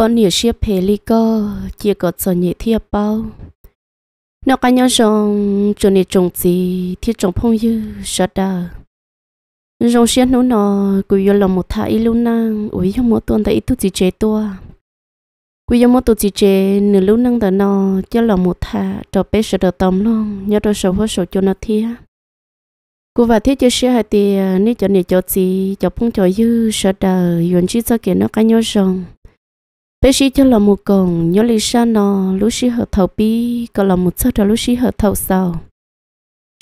bọn nhiều xếp phê lý cơ chỉ có cho nhị thiệp bao nó cả nhau rong cho nên trồng gì thì trồng phong như sợ đờ rong xếp nó nó cứ yêu lòng một thai luôn năng ủi yêu một tuần tại ít tu chỉ chế tua cứ yêu một tu chỉ chế nửa lúc năng tại nó cho lòng một thà cho bé sợ đờ tầm luôn nhớ đôi sầu hoa sầu cho nó thiệt cô và thế cho xe hai tiền nên cho nên cho gì cho phong cho dư sợ đờ yuan chi cho kia nó cả nhau rong bây giờ cho là một con nhớ lịch sa nó lúc xí hợp thầu bi còn là một sao cho lúc xí hợp thầu sau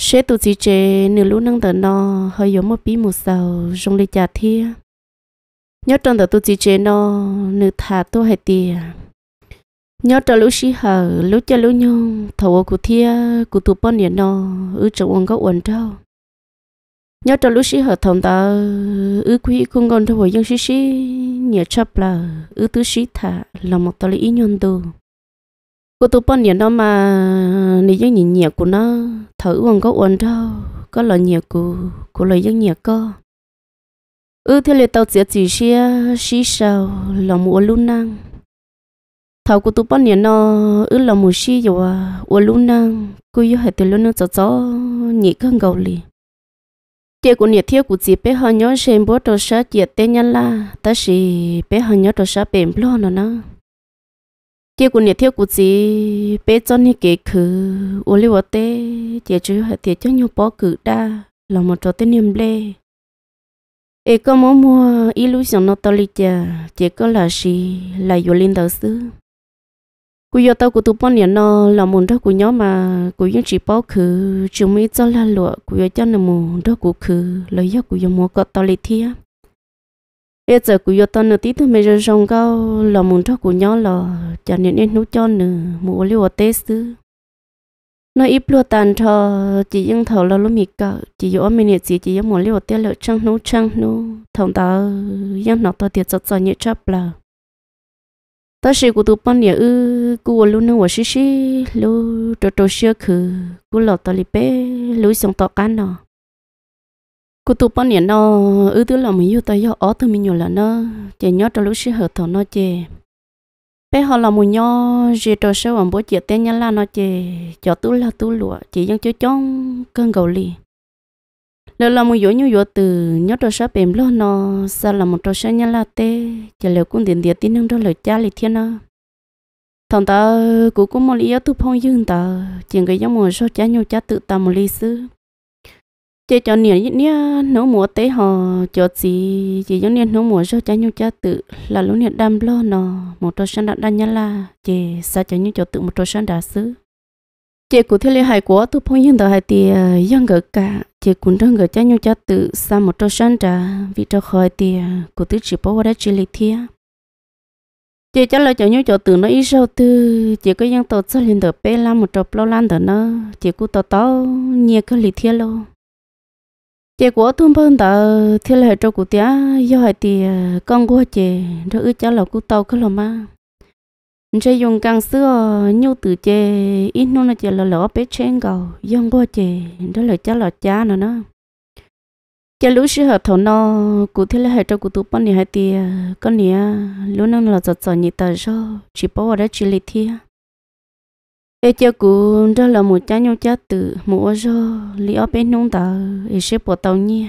sẽ tụt gì chế nửa lúc năng tờ nó hơi giống một bí một sao trong lịch trả thia nhớ trong tờ tụt gì chế nó nửa thả tôi hai tiền nhớ cho lúc xí hợp lúc cho lúc nhung thầu của thia của tụi bón nhớ nó ở trong quần có quần trâu nhớ cho lúc xí hợp thông ta ứ quý còn con thôi nhưng xí xí nhớ chấp là ứ tứ xí thả là một tờ lý nhân đồ cô tụ bọn nhìn đó mà nị dân nhìn nhẹ của nó thở còn có uống đâu có lời nhẹ của của lời dân nhẹ cơ ư thế là tao sẽ chỉ xí xí sao là mùa luôn năng thảo của tụ bọn nhìn nó ư là mùa xí rồi à uống luôn năng cô yêu hệ từ luôn nó cho cho nhị cơn gầu liền tiếc cũng nhiệt thiếu của chị bé hơn nhớ xem bố đồ sơ chỉ tên nhân la ta chỉ bé họ nhớ đồ sơ bền lo nó nó tiếc cũng nhiệt thiếu của chị bé cho ni kể khứ ô liu ở tê chỉ chú hệ tiêu cho nhau bỏ cử đa là một trò tên niềm lê ê có mua mua illusion nó to li chả chỉ có là gì là yêu linh đầu sư cú yo tao cú tu bón niên nó là muốn đó cú nhớ mà cú yên chỉ bao khứ chúng mới cho là lụa cú yo chân là muốn đó cú khứ lời yo cú yo mua có tao lấy thia bây giờ cú yo tao nữa tí thôi mấy giờ xong cao là muốn đó cú nhớ là cho nên nên nấu cho nữa mua liu tê sư nó ít lúa tàn thò chỉ yên thầu là lúc mì cỡ chỉ yo mình nhiệt gì chỉ yo mua liu tê lợi trăng nấu trăng nấu thằng ta yên nó tao tiệt cho cho nhiệt chấp là tớ sĩ của tụi bọn nhà ư của luôn nữa của xí xí lu trò trò xưa khử của lọ tao lipe lu xong tao can nọ của tụi bọn nhà nó ư tứ là mình yêu tao yêu ó tụi mình nhiều là nó chỉ nhớ cho lúc xí hợp thọ nó chè bé họ làm mình nhớ chỉ trò sơ bằng bố chị tên nhà là nó chè cho tụi là tụi lụa chỉ dân cho chong cơn gầu lì lâu lâu mua dỗ nhu dỗ từ nhớ cho sắp bền lo nó sao là một trò sao nhá là tê chờ liệu cũng điện địa tin nâng đó lời cha lịch thiên nó thằng ta cũng có một lý do tu phong dương ta chuyện cái giống một số cha nhau cha tự ta một lý sư chơi cho niệm nhá nấu mùa tế họ cho gì chỉ giống niệm nấu mùa cho cha nhau cha tự là lúc niệm đam lo nó một trò sang đã đan nhá là chè sao cho nhau cho tự một trò sang đã xứ chị cũng thấy hải của tôi phong nhân đời hải thì ờ, dân gỡ cả chị cũng đang gỡ cha nhau cha tự sa một trâu săn trà vì trâu khỏi thì ờ, của tôi chỉ bảo ra chỉ lịch thi chị cho là cho nhau cho từ nó ít sâu từ chị có dân tổ chức lên đời bé làm một trâu lâu lan đời nó chị cũng tổ tổ nhiều cái lịch thi luôn chị của tôi bên đời thì là cho của tía do hải thì ờ, con của chị rồi cháu là cũng tàu cái lòng mà chế dùng càng xưa nhu từ chế ít nô nó chế lò lò bé trên cầu dùng bao chế đó là cha là cha nó nó chế lũ sư hợp thổ nó cụ thể là hệ cho cụ tụ bọn này hay thì con này lũ nó là giọt giọt nhị tờ cho chỉ bảo vào đó chỉ lì thi ê chế cụ đó là một cha nhau cha tự một ô cho lì ở bên nông tờ ê e sẽ bỏ tàu nhia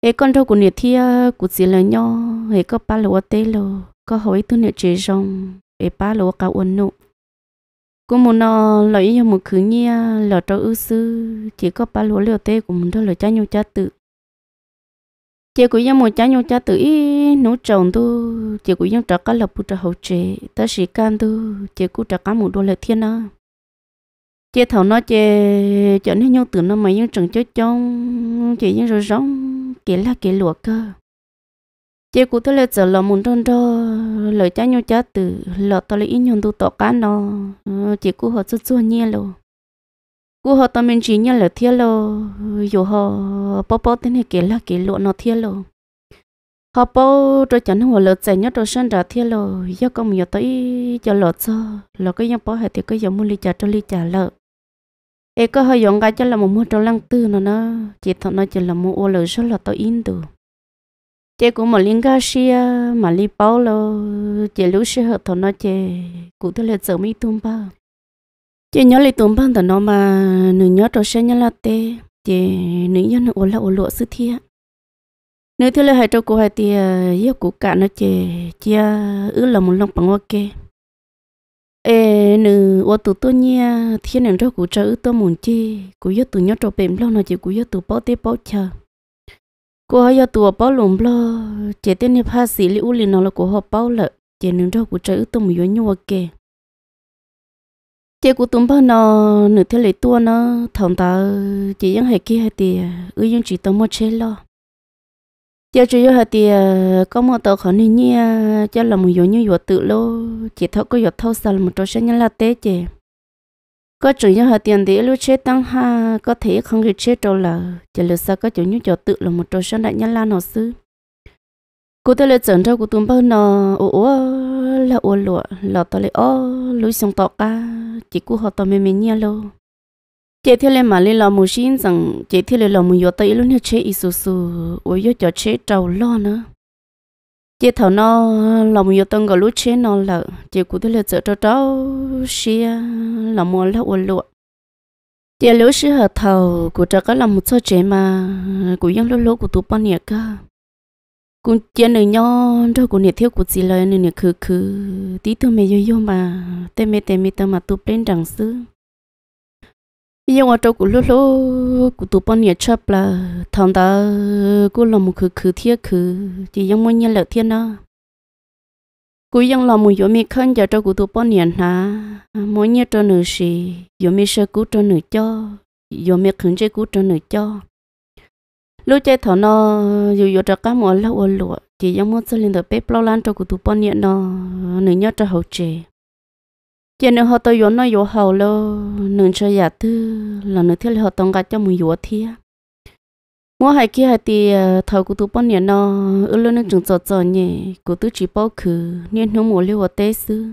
ê e con đâu cụ này thi cụ chỉ là nhau ê có ba lô tê lô có hỏi tôi nữa chế rong e ba lo ka uốn nụ cô muốn nó ờ, lấy cho một khứ nhi lọ cho ư sư chỉ có ba lúa liều tê của mình thôi là cha nhau cha tự chỉ của dân một cha nhau cha tự ý nấu trồng tu chỉ của dân trọ cá lộc bút trọ hậu chế ta sĩ can tu chỉ của trọ cá một đô lệ thiên á chỉ thầu nó chỉ cho nên nhau tự nó mà dân trồng cho trong chỉ dân rồi rong kể là kể lụa cơ chị cụ tôi lấy giờ là muốn đơn đó lời cha nhau cha từ lọ tôi lấy nhon tu tọt cá nó ờ, chị cụ họ rất chút nhẹ lo cụ họ tao mình chỉ nhớ là thiệt lo dù họ bó bó tên này kể là kể lộ nó thiệt lo họ bó rồi chẳng hồ lợt chạy nhất cho sân ra thiệt lo do công nhớ tới cho lợt cho lọ cái nhau bó hay thì cái giống muốn ly trà cho ly trả lợt ê có hơi giống cái cho là một mua trâu lăng tư nó nó chỉ thọ nó chỉ là mua ô lợt số là tao in được chị cũng ờ, mà linh ga mà li bao lo chị lúc xí hợp thằng nó chị cũng thấy là giờ mi tung bao chị nhớ lại tung bao thằng nó mà nữ nhớ trò xe nhớ là tê chị nữ nhớ nó ổn là ổn lụa sư thiệt nếu thứ là hai trâu cô hai tia yêu cô cả nó chè chia ứ ờ, là một lòng bằng ok ê nữ ô tụ tôi nha thiên nàng trâu cô trâu ứ tôi muốn chi cô yêu tụ nhớ trâu bềm lâu nó chỉ cô yêu tụ bao tê bao chờ cô họ giờ tụa bao lùm lo chị tên hiệp hạ sĩ li u li nó là cô họ bao lợ chế nương đâu của trời tâm yếu nhua kề chị của tụm bao nó nửa thế lấy tua nó thằng ta chế ยัง hay kia hay thì ư ยัง chỉ tâm mua chế lo chị chỉ yếu hay thì có một tờ khỏi nên nhia cho là một yếu như yếu tự lo chị thấu có yếu thấu sao một trò sáng nhá là tế chị có chủ yếu họ tiền thì lúc chế tăng ha có thể không được chế trâu là chỉ là sao có chủ yếu cho tự là một trâu sân đại nhân la nó sư cô ta lại chẩn cho cô tụm bao nó ô ô là ô lụa là tao lại ô lối sông tọt ca chỉ cô họ tao mềm mềm nhau lô chế theo lên mà lên lò mù xin rằng chế theo lên lò mù yếu tay luôn hết chế ít su sù ôi yếu cho chế trâu lo nữa chị thảo nó lòng yêu tân gọi lúc chế nó là chị cũng thấy là sợ cho cháu xia là mua là uẩn lụa chị lúc xưa hợp thầu của cháu có là một số chế mà của những lúc lúc của tụi bọn nhẹ cơ cũng chị này nhau cho của nhiệt thiếu của chị lời này nhẹ khứ khứ tí tôi mẹ yêu yêu mà tê mẹ tê mẹ tao mà tụi bên rằng xưa nhưng mà trâu cũng lú lú cũng tụ bọn nhà chớp là thằng ta cũng làm một cái khử thiết khử chỉ giống mỗi nhà lợi thiên đó cũng yên lòng một yếm mi khăn giờ trong cú tu bao nhiêu na mỗi nhớ cho nữ sĩ yếm mi sơ cú cho nữ cho yếm mi khẩn chế cú cho nữ cho lúc chơi thằng nó dù dù cho cá mỏ lâu lụa chỉ giống muốn xin lên được bếp lâu lan trong cú tu bao nhiêu nó nữ nhớ cho hậu chế giờ nữa họ tôi vốn nói vô hầu lo nương cho giả tư là nửa thiết họ tông gạt cho mình vô thi mua hai kia hai thì thầu của tôi bao nhiêu nó ở luôn nương chừng chờ chờ nhỉ của tôi chỉ bao khứ nên nó mua liu ở tây sư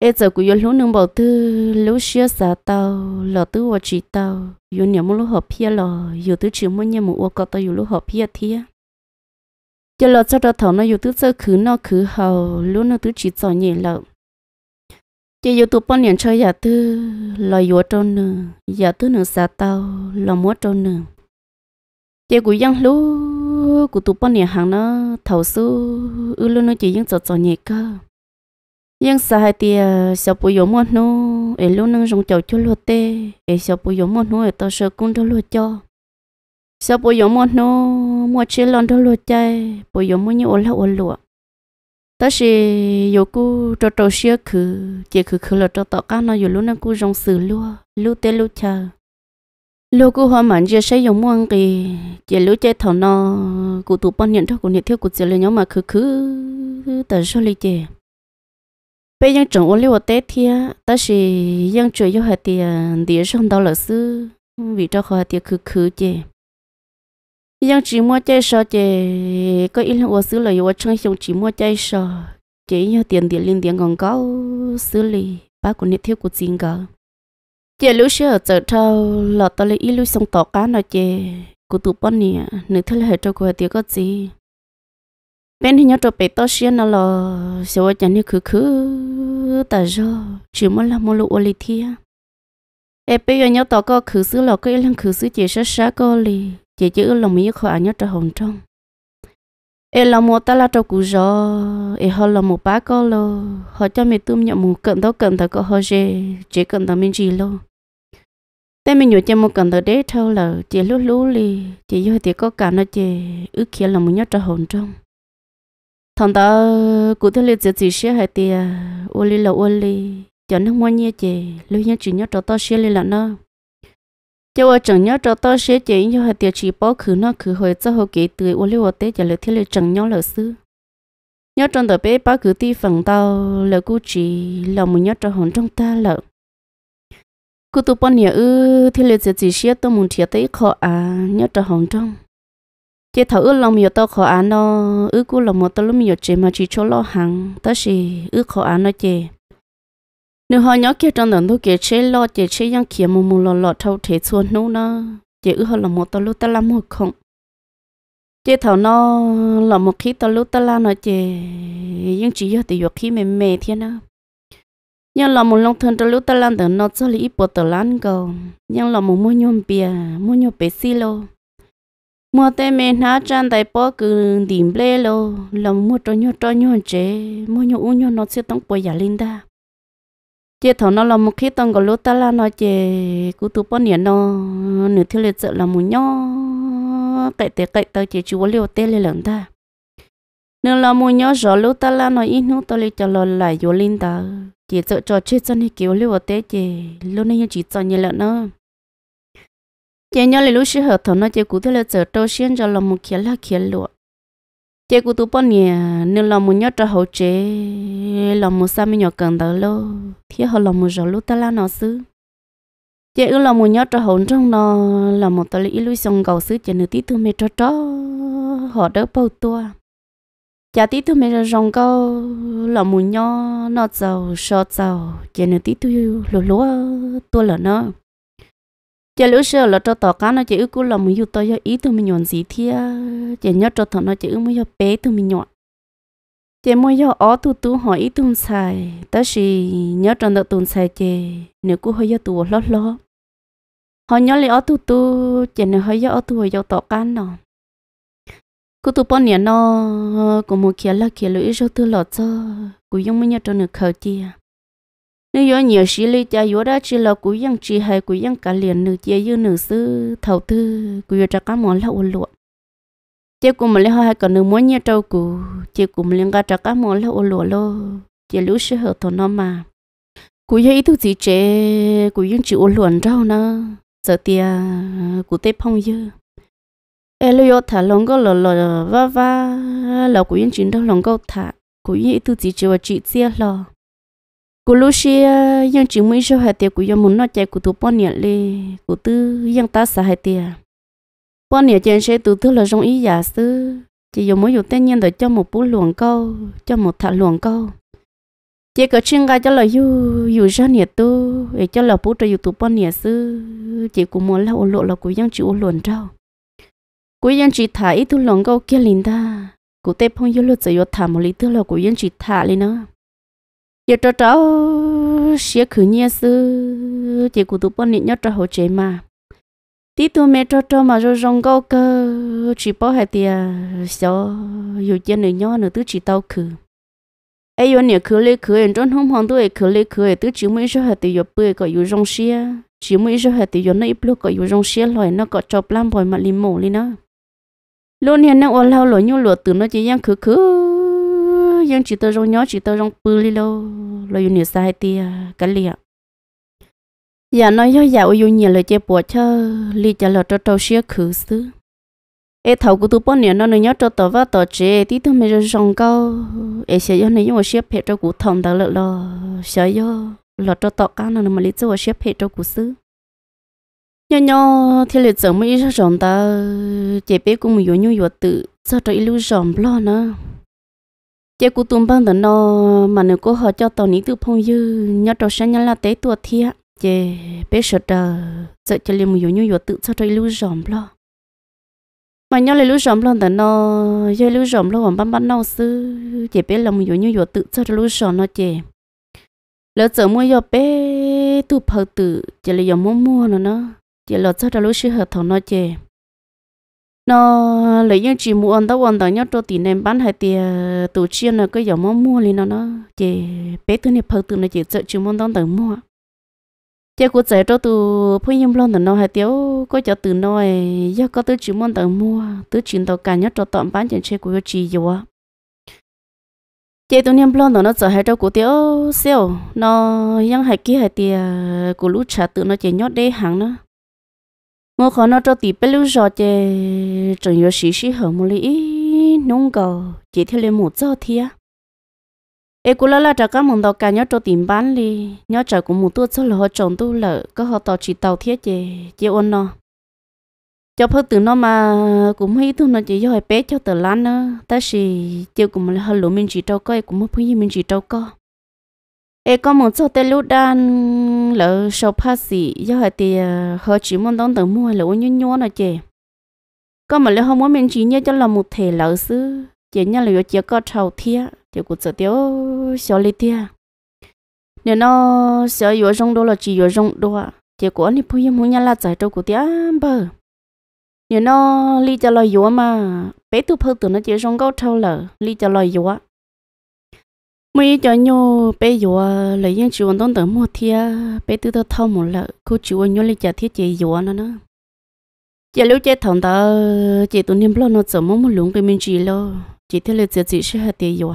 ấy giờ của tôi luôn nương bảo tư lúc xưa xả tao là tư và chỉ tao vốn nhiều mua lúc họp pia là giờ tôi chỉ mua nhiều mua có tôi giờ lúc họp pia thi giờ là cho đó thầu nó giờ tôi chơi khứ nó khứ hầu lúc nó tôi chỉ chờ nhỉ là chị youtube tụ bọn nhận cho giả tư lo yếu trôn nè giả tư nè xa tao lo múa trôn nè chị cũng dân lú của tụ bọn nhận hàng nó thầu số, ư luôn nó chỉ dân chọt chọt nhẹ cơ nhưng xa hai tia sao bùi yếu mua nó ấy luôn nó rong chậu cho luật tê ấy sao bùi yếu mua nó ấy tao sợ cũng đó luật cho sợ bùi yếu mua nó mua chế lon đó luật chơi bùi yếu mua như ổn là ổn luộc đó là dù cô trò trò xia khử chỉ khử khử là cho tao cá nó dù lúc nó cô rong xử luôn, lúa tê lúa chờ lúa cô hoa mặn giờ xây giống muôn kì chỉ lúa chơi thằng nó cụ tụ bọn nhận cho cụ nhận thiếu cụ chỉ là nhóm mà khử khử tờ số lì chè bây giờ trồng ô liu tết thia đó là dân chơi vô hạt tiền địa sông đó là sư vì cho họ tiền khử khử chè yang chỉ mua chơi sợ chị có ít lần ở xứ lời ở trong yang chỉ mua chơi sợ chỉ nhau tiền tiền liên tiền còn có xử lì ba cũng nét thiếu của chính cả chị lúc xưa giờ thâu lọt tới lấy ít lúc xong tỏ cá nói chơi, của tụ bọn nè nữ thứ là trâu cô tiền có gì bên thì nhau trâu bé to xíu nó là sẽ ở nhà khứ khứ ta do chỉ muốn làm một lụ ở lì thia em bây giờ nhau tỏ có khứ xứ là cái lần khứ xứ chị sẽ sáng có lì chỉ chữ lòng mình khó nhớ trở hồn trong e là một ta là trâu cú gió e họ là một bá có lo họ cho mình tôm nhận một cận đó cận thật có họ gì chỉ cận đó mình gì lo thế mình nhớ cho một cận đó đấy thâu là chỉ lúc lú li chỉ do thì có cả nó chỉ ước khi là một nhớ trở hồn trong thằng ta cụ thế liệt chỉ xe hai thì ô li là ô li cho nó mua nhẹ chỉ lưu nhớ chỉ nhớ trở to xe li là nó cho vợ chồng nhau cho tôi sẽ chỉ như hệ tiệt chỉ bỏ khứ nó khứ hồi cho hồ kỹ từ ô liu tế giờ lời thiết lời chồng nhau lời sư nhau trong tờ bé bao cứ ti phần tao lời cú chỉ là một nhau cho hồn trong ta lợ cú tụ bọn nhà ư thiết lời chỉ chỉ xia tôi muốn thiệt tới khó à nhau cho hồn trong chỉ thảo ư lòng nhiều tao khó à nó ư cú lòng một tao lúc nhiều chỉ mà chỉ cho lo hàng ta chỉ ư khó à nó chỉ nếu họ nhớ kia trong đàn tôi kia chế lo kia chế yang kia mù mù lo lo thâu thế xuân nô nó kia ước họ là một tao lúc ta làm một không kia thảo nó là một khi tao lúc ta làm nó chế, nhưng chỉ giờ thì khi mẹ mẹ thế nó nhưng là một lòng thân tao lúc ta làm đàn nó cho lý ít bộ tao làm cầu nhưng là một mua nhôm bia mua nhôm bể xi lo, mua tê mẹ nó trang tay bỏ cứ điểm lê lo, là một cho nhau cho nhau chế mua nhau u nhau nó sẽ tống bồi giả linh ta chế thầu nó là một khi tông có lúa ta là nó chế cú tu bón nhện nó nửa thiếu liệt sợ là một nhó cậy tế cậy tao chế chúa liều tê lên lần ta nửa là một nhó gió lúa ta là nó ít nút tao lấy cho lo lại vô linh ta chế sợ cho chết chân hay kiểu liều tê chế lúc này chỉ cho nhện lợn nó chế nhó là lúa sữa hở thầu nó chế cú thiếu liệt sợ trâu xiên cho là một khi là khi lúa chế của tụi bọn nè nên làm muốn nhớ cho hậu chế làm muốn sao mới nhớ cần đó lô thế họ làm muốn rồi lúc ta la nó xứ chế ư làm muốn nhớ cho hậu trong nó là một tờ lý lui xong cầu xứ chế nửa tí thương mẹ cho cho họ đỡ bao tua chả tí thương mẹ ra rong câu là muốn nhớ nó giàu sợ giàu chế nửa tí thương lúa lúa tua là nó giờ lũ xưa là cho tỏ cá nó chỉ ước cũng là mình yêu tao ý tụi mình nhọn gì thì giờ nhớ cho thằng nó chỉ ước mới bé tụi mình nhọn giờ mới cho ó tu tu hỏi ý tụi xài ta chỉ nhớ cho nó tụi xài chè nếu cú hơi cho tu lót lót họ nhớ lại ó tu tu giờ nếu hơi cho ó tụi cho tỏ cá nó cứ tụi bọn nhà nó cũng một kia là kia lũ cho tụi lọt cho cũng giống mới nhớ cho nó khẩu chi à nếu do nhiều xí lý cha yếu đã chỉ là cú yên chỉ hay cú yên cả liền nữ chia yêu nữ sư thầu tư cú yêu trả cá món là ôn luận chị cũng mà lấy hay còn nữ muốn nhớ trâu cú chị cũng liền cả trả cá món là ôn lụa lo chị lũ sẽ hợp thọ nó mà cú yêu ý thức gì chế cú yên chỉ ôn lụa rau nó giờ tia cú tê phong dư ê lũ yêu thả lòng gấu lò lò va va lò cú yên chỉ đâu lòng gấu thả cú yên ý thức gì chế và chỉ chia lò cú lúc xưa ờ, dân chỉ mới cho hai tiệc của dân muốn nói chạy của tụ bọn nhện lê của tư dân ta xả hai tiệc bọn nhện trên xe tụ tư là giống ý giả sư chỉ dùng mỗi dụ tên nhân để cho một bút luồng câu cho một thả luồng câu chỉ có chuyên gia cho là dù dù ra nhện tu để cho là bút cho dù tụ bọn nhện sư chỉ cũng muốn là ô lộ là của dân chịu luồng luồn trâu của dân chỉ thả ít tu luồng câu kia liền ta của tép phong yêu luật chỉ yêu thả một lý tư là của dân chỉ thả lên nữa giờ cho cháu xia khử nhia sư thì cụ tụ bọn nhớ cho hỗ chế mà tí tụ mẹ cho cho mà rồi rong câu cơ chỉ bỏ hai tia sợ dù chân này nhỏ nữa tứ chỉ tao khử ai yon nhớ khử lấy khử em trong không hoàng tụi khử lấy khử tứ chỉ mới cho hai tia yếu bơi có yếu rong xia chỉ mới cho hai tia yếu nơi ít có yếu rong xia rồi nó có chọc lam bồi mà lim mổ lên nó luôn hiện nó ôn lâu rồi nhau lụa từ nó chỉ giang khử khử dân chỉ tao rong nhỏ chỉ tao rong bự li lô lo yêu nhiều sai tia eh, cái liệt ah. dạ nói cho dạ yêu nhiều lời chơi bùa chơ li chả lọt cho tao xia khử xứ ê thầu của tụi bọn nè nó nhớ cho tao và tao chế tí tao mới rong câu ê sẽ do này nhưng mà xia phê cho cụ thòng tao lợ lo sợ do lo cho tao cá nó mà lý cho xia phê cho cụ xứ nhỏ nhỏ thì lịch sử mới rong ta chế bé cũng một yếu nhu tự sao cho ilu rong lo nữa chế cụ tùng băng tận nó mà nếu có họ cho tàu ní từ phong dư nhớ trò sáng nhớ là tế tua thia chế bé sợ trờ sợ cho liền một yếu như yếu tự cho trời lưu rộng lo mà nhớ lại lưu rộng lo tận nó dây lưu rộng lo còn băng băng nâu sư chế bé là một yếu như yếu tự cho trời lưu rộng nó chế lỡ giờ mua yếu bé tu phật tử chế là yếu mua mua nó nó chế lỡ cho trời lưu sư hợp thằng nó chế nó lấy những chỉ mua ăn đâu ăn đó nhóc cho tiền nên bán hai tiền tổ chiên là cái dòng món mua lên nó nó chỉ bé thứ này phơi từ nó chỉ sợ chỉ món đón tới mua chỉ của trẻ cho tụ phụ nhân lon từ nó hay tiếu có cho từ nó do có tứ chỉ món tới mua tứ chuyện tàu cả nhóc cho tạm bán trên xe của chị rồi chị tụi em lon nó sợ hay cho của tiếu vẫn nó ยัง hay kia hay tiền của lũ trả tự nó chỉ nhót đế hàng nữa mua khó nó cho tí bê lưu gió chè chẳng yếu xí xí hở một lý nông gò, chỉ theo lên một gió thì á ê cú lala trả các mong tàu cá nhớ cho tìm bán đi nhớ trả cũng một tuốt cho là họ trồng tu lợ có họ tàu chỉ tàu thiết chè chè ôn nó cho phơi từ nó mà cũng hay tu nó chỉ do hai bé cho tờ lán nữa ta chỉ chè cũng là hơi lũ mình chỉ trâu coi cũng mất phơi mình chỉ trâu coi ê có một số tên lúc đan lỡ sầu pha xỉ do hệ thì ờ, họ chỉ muốn đón tưởng mua là uống nhún nhún là chè có mà lỡ không muốn mình chỉ nhớ cho là một thể lỡ xứ chỉ nhớ là chỉ có trầu thia chỉ cũng sợ tiêu xóa lì thia nếu nó xóa yếu rong đó là chỉ yếu rong đó chỉ có anh phụ em muốn nhà là giải trâu của tia bờ nếu nó li cho lo yếu mà bé tu phơ tụi nó chỉ rong gấu trâu lỡ li cho lo yếu mấy cho nhau bây giờ lấy những chuyện đón đỡ một thia bây từ từ thâu một lợ cô chú nhau lấy trả thiết chế giờ nó nữa giờ lúc chế thằng ta chế tụi niệm lo nó chậm một lũng cái mình chỉ lo chỉ theo lời chỉ sẽ hết tiền giờ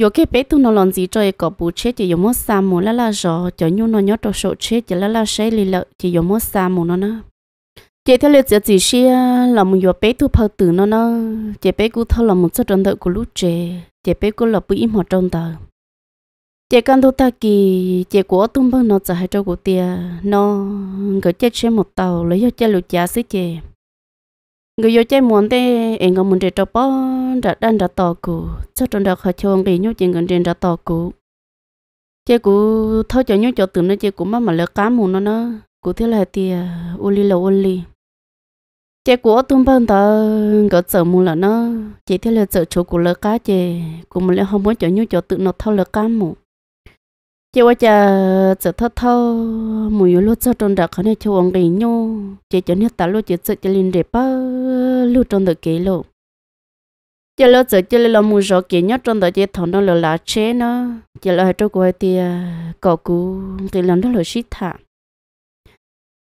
giờ cái bây tụi nó làm gì cho cái bù chết chỉ có một sa mù lá lá gió cho nhau nó nhớ cho sổ chết chỉ lá lá sấy lì lợ chỉ có một sa mù nó nữa chị theo lịch chỉ xe là một giờ bé thu phật tử nó nó chị bé cũng thâu là một số trận đợi của lúc trẻ chế bé cô lộc bự một trong tờ chế căn thu ta kỳ chế của tung bưng nó trả hai cho của tia nó gửi chết chế một tàu lấy cho chế lục giá xí chế người yêu chế muốn thế em có muốn để cho bó ra đan ra tỏ cụ cho trong đó khởi chuông cái nhốt chế gần trên ra tỏ cụ chế cụ thôi cho nhốt cho tưởng nó chế cụ mà mà lỡ cá mù nó nó cụ thế là tia uli là uli chị của tung bông ta có sợ mù là nó chỉ thấy là sợ chỗ của lỡ cá chị cũng mà lại không muốn chỗ như chỗ tự nó thâu lỡ cá mù chị qua chờ sợ thâu thâu mù yếu lót sợ trong đặc khán này chỗ ông đi nhô chị chỗ này ta lúa chị sợ chị liền đẹp bơ lót trong được kỹ lộ chị lúa sợ chị là mù rõ kỹ nhất trong đó chị thằng nó là lá chế nó chị là hai chỗ của thì cỏ cú cái lần đó là xịt thảm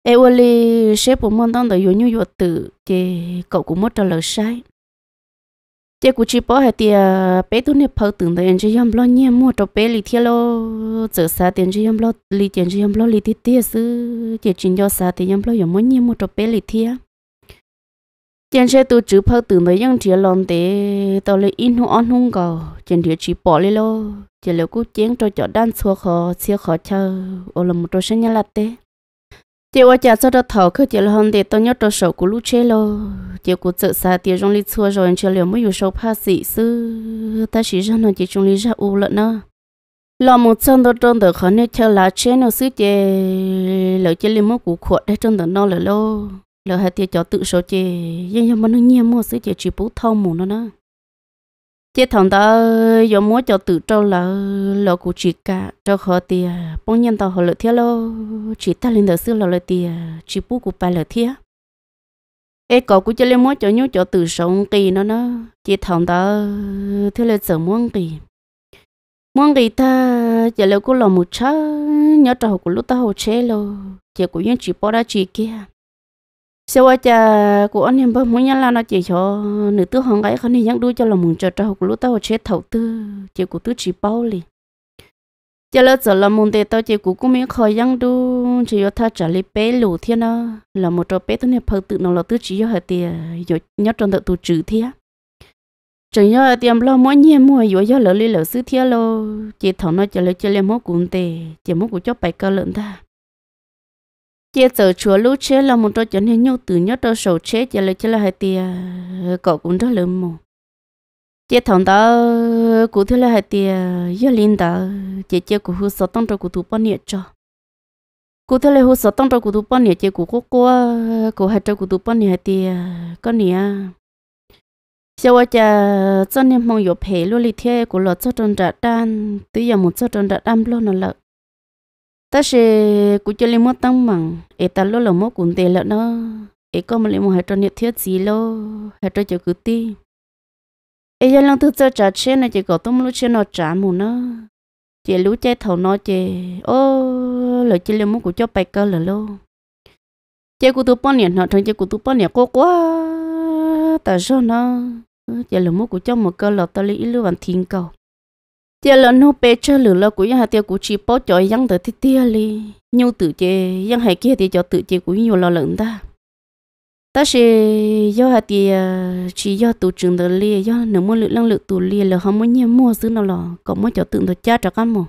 ai ua li xếp bộ môn tăng đời yếu như yếu tử thì cậu cũng mất trả lời sai chị cũng chỉ bảo hệ thì bé tu nếp phơi từng đời anh chị em lo nhẹ mua cho bé lì thiệt lo giờ xa tiền chị em lo lì tiền chị em lo lì thiệt tiếc chứ chị chính do xa tiền em lo yếu muốn nhẹ mua cho bé lì thiệt trên xe tôi chữ phơi từng đời những chị lòng để tao lấy in hú on hùng gò, trên địa chỉ bỏ lì lo chị liệu cũng chén cho chợ đan xua khó xia khó chờ ô là một trò sinh nhật là thế chị qua chợ cho đó thở cứ chị là hôm để tôi nhớ cho sổ của lũ chế lo chị cũng tự xa tiền trong lý xua rồi chị liệu mới dùng sổ pha xị sư ta chỉ ra nó chị trong lý ra u lợn nó lo một chân đó trong đó khó nên chờ lá chế nó xứ chị lỡ chị liền mất củ khuất để trong đó nó là lo lỡ hai tiền cho tự sổ chị nhưng mà nó nhiên mua xứ chị chỉ bố thâu mù nó nữa chế thằng ta giờ múa cho tự trâu là lo của chị cả cho họ tiền bông nhân tao họ lợi thiệt lo chị ta lên đời xưa là lợi tiền chị bú của bà lợi thiệt ê cậu cũng cho lên múa cho nhú cho tự sống kỳ nó nó chế thằng ta thứ lên sợ muốn kỳ muốn kỳ ta giờ lâu cũng là một chớ nhớ trâu của lúc ta hồ chế lo giờ cũng những chị bỏ ra chị kia sau qua cha của anh em bơm muốn nhắn là nó chỉ cho nữ tư hàng gái không thì nhắn đuôi cho là mừng cho cho học lúa tao chết thầu tư chỉ của tư chỉ bao liền giờ lớp giờ là môn đề tao chỉ của cũng miếng khỏi nhắn đu chỉ cho tha trả lời bé lù thiên nó là một trò bé tôi này phật tự nó là tư chỉ cho hạt tiền rồi nhớ trong tự tu trừ thiên chẳng nhớ tiệm lo mỗi nhiên mua rồi giờ lỡ li lỡ sứ thiên lo chỉ thằng nó trả lời chỉ lấy mốt cũng tề chỉ mốt của cho bài cơ lợn ta chia giờ chúa lúc chế là một trò chuyện hình nhau từ nhớ đôi sầu chế giờ là chế là hai tia cậu cũng rất lớn mồ chế thằng ta cụ thứ là hai tia giờ linh ta chế chế cụ hư sợ tăng cho cụ thủ bao nhiệt cho cụ thứ là hư sợ tăng cho cụ thủ bao nhiệt chế cụ quốc cố cụ hai cho cụ thủ bao nhiêu hai tia con nè sau đó cha cho nên mong yêu phê luôn đi thế của lọt cho tròn trả đan tuy giờ một cho tròn trả đan luôn nó lợi ta sẽ cũng cho lên mất tăng bằng ấy ta lo là mất cũng tệ lợn đó ấy có mà lên một hai trăm nhiệt thiết gì lo hai trăm chịu cứ ti ấy giờ lần thứ cho trả trên này chỉ có tôm lú trên nó trả mù nó chỉ lú chạy thầu nó chỉ ô lời chỉ lên mất cũng cho bài cơ là lo chỉ cũng tu bao nhiêu nó thôi chỉ cũng tu bao nhiêu cô quá ta sao nó chỉ là mất cũng cho một cơ là ta lấy lưu bằng thiên cầu tia là nó bé chơi lừa là của nhà tiêu của chị bỏ cho yang tới thì tiêu li nhau tự chế yang hay kia thì cho tự chế cũng nhiều lo lợn ta ta sẽ do hạt tiêu à, chỉ do tụ trường tới li do nếu muốn lượng năng lượng tụ li là không muốn nhắm nào lò có muốn cho tượng tới cha cho các mồ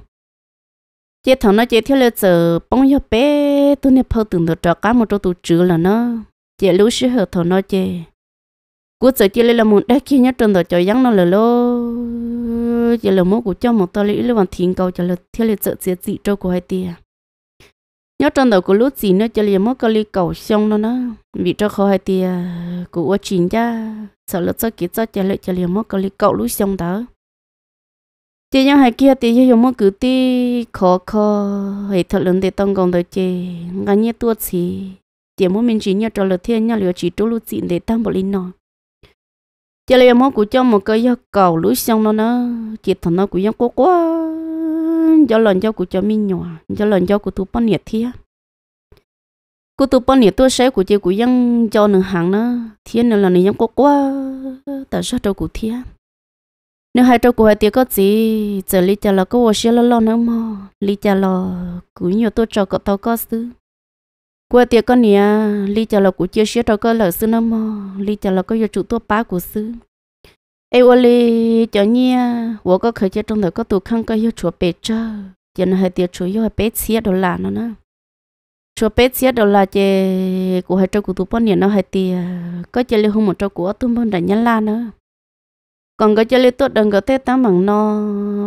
chế thằng nó chế theo là giờ bóng do bé tụ này phơi tượng tới cho các mồ cho tụ trường là nó chế lũ sẽ hợp thằng nó chế cú giờ chế là muốn đắc kia nhất trường tới cho yang nó lừa lừa tôi chỉ là mỗi của cho một tôi lý bằng thiên cầu cho là thiên là trợ sẽ dị trâu của hai tia à. nhớ trong đầu của lúc gì nữa cho là mỗi có lý cầu xong nó nó vì trâu khó hai tia à, của quá trình cha sợ là sợ kỹ sợ cho lại cho là mỗi có lý cầu lúc xong đó chị nhau hai kia thì yêu mỗi cứ ti khó khó hệ thật lớn để tăng công đời chị ngay như tuột gì chị mỗi mình chỉ nhớ cho là thiên nhau liệu chỉ trâu lúc gì để tăng bộ linh nó chỉ là mỗi cũng cho một cái cầu lưới xong nó nó chỉ thằng nó cũng giống quá quá cho lần cho cũng cho mình nhỏ cho lần cho cũng tu bón nhiệt thia cụ tu bón nhiệt tôi sẽ cụ chỉ cụ giống cho nửa hàng nó thiên nữa là nửa giống quá quá tại sao cho cụ thia nếu hai trâu cụ hai tiệc có gì giờ lý cha là có hồ sơ lo lo nữa mà lý cha là cũng nhiều tôi cho cậu tao có xứ qua tiệc con nia li chờ là của chia sẻ cho con lỡ sư nó mò li chờ là có giờ chủ tu bá của sư ai ô li chờ nia, wo có khởi cho trong đời có tụ khăn có yêu chùa bê chơ cho nó hơi tiệc chúa hai bê xía đồ là nó nó chúa bê xía đồ là chè của hai trâu của tu bốn nia nó hai tiệc có chơi li hôm một trâu của tu bốn đại nhân la nữa còn cái chơi li tốt đừng có thế tám bằng nó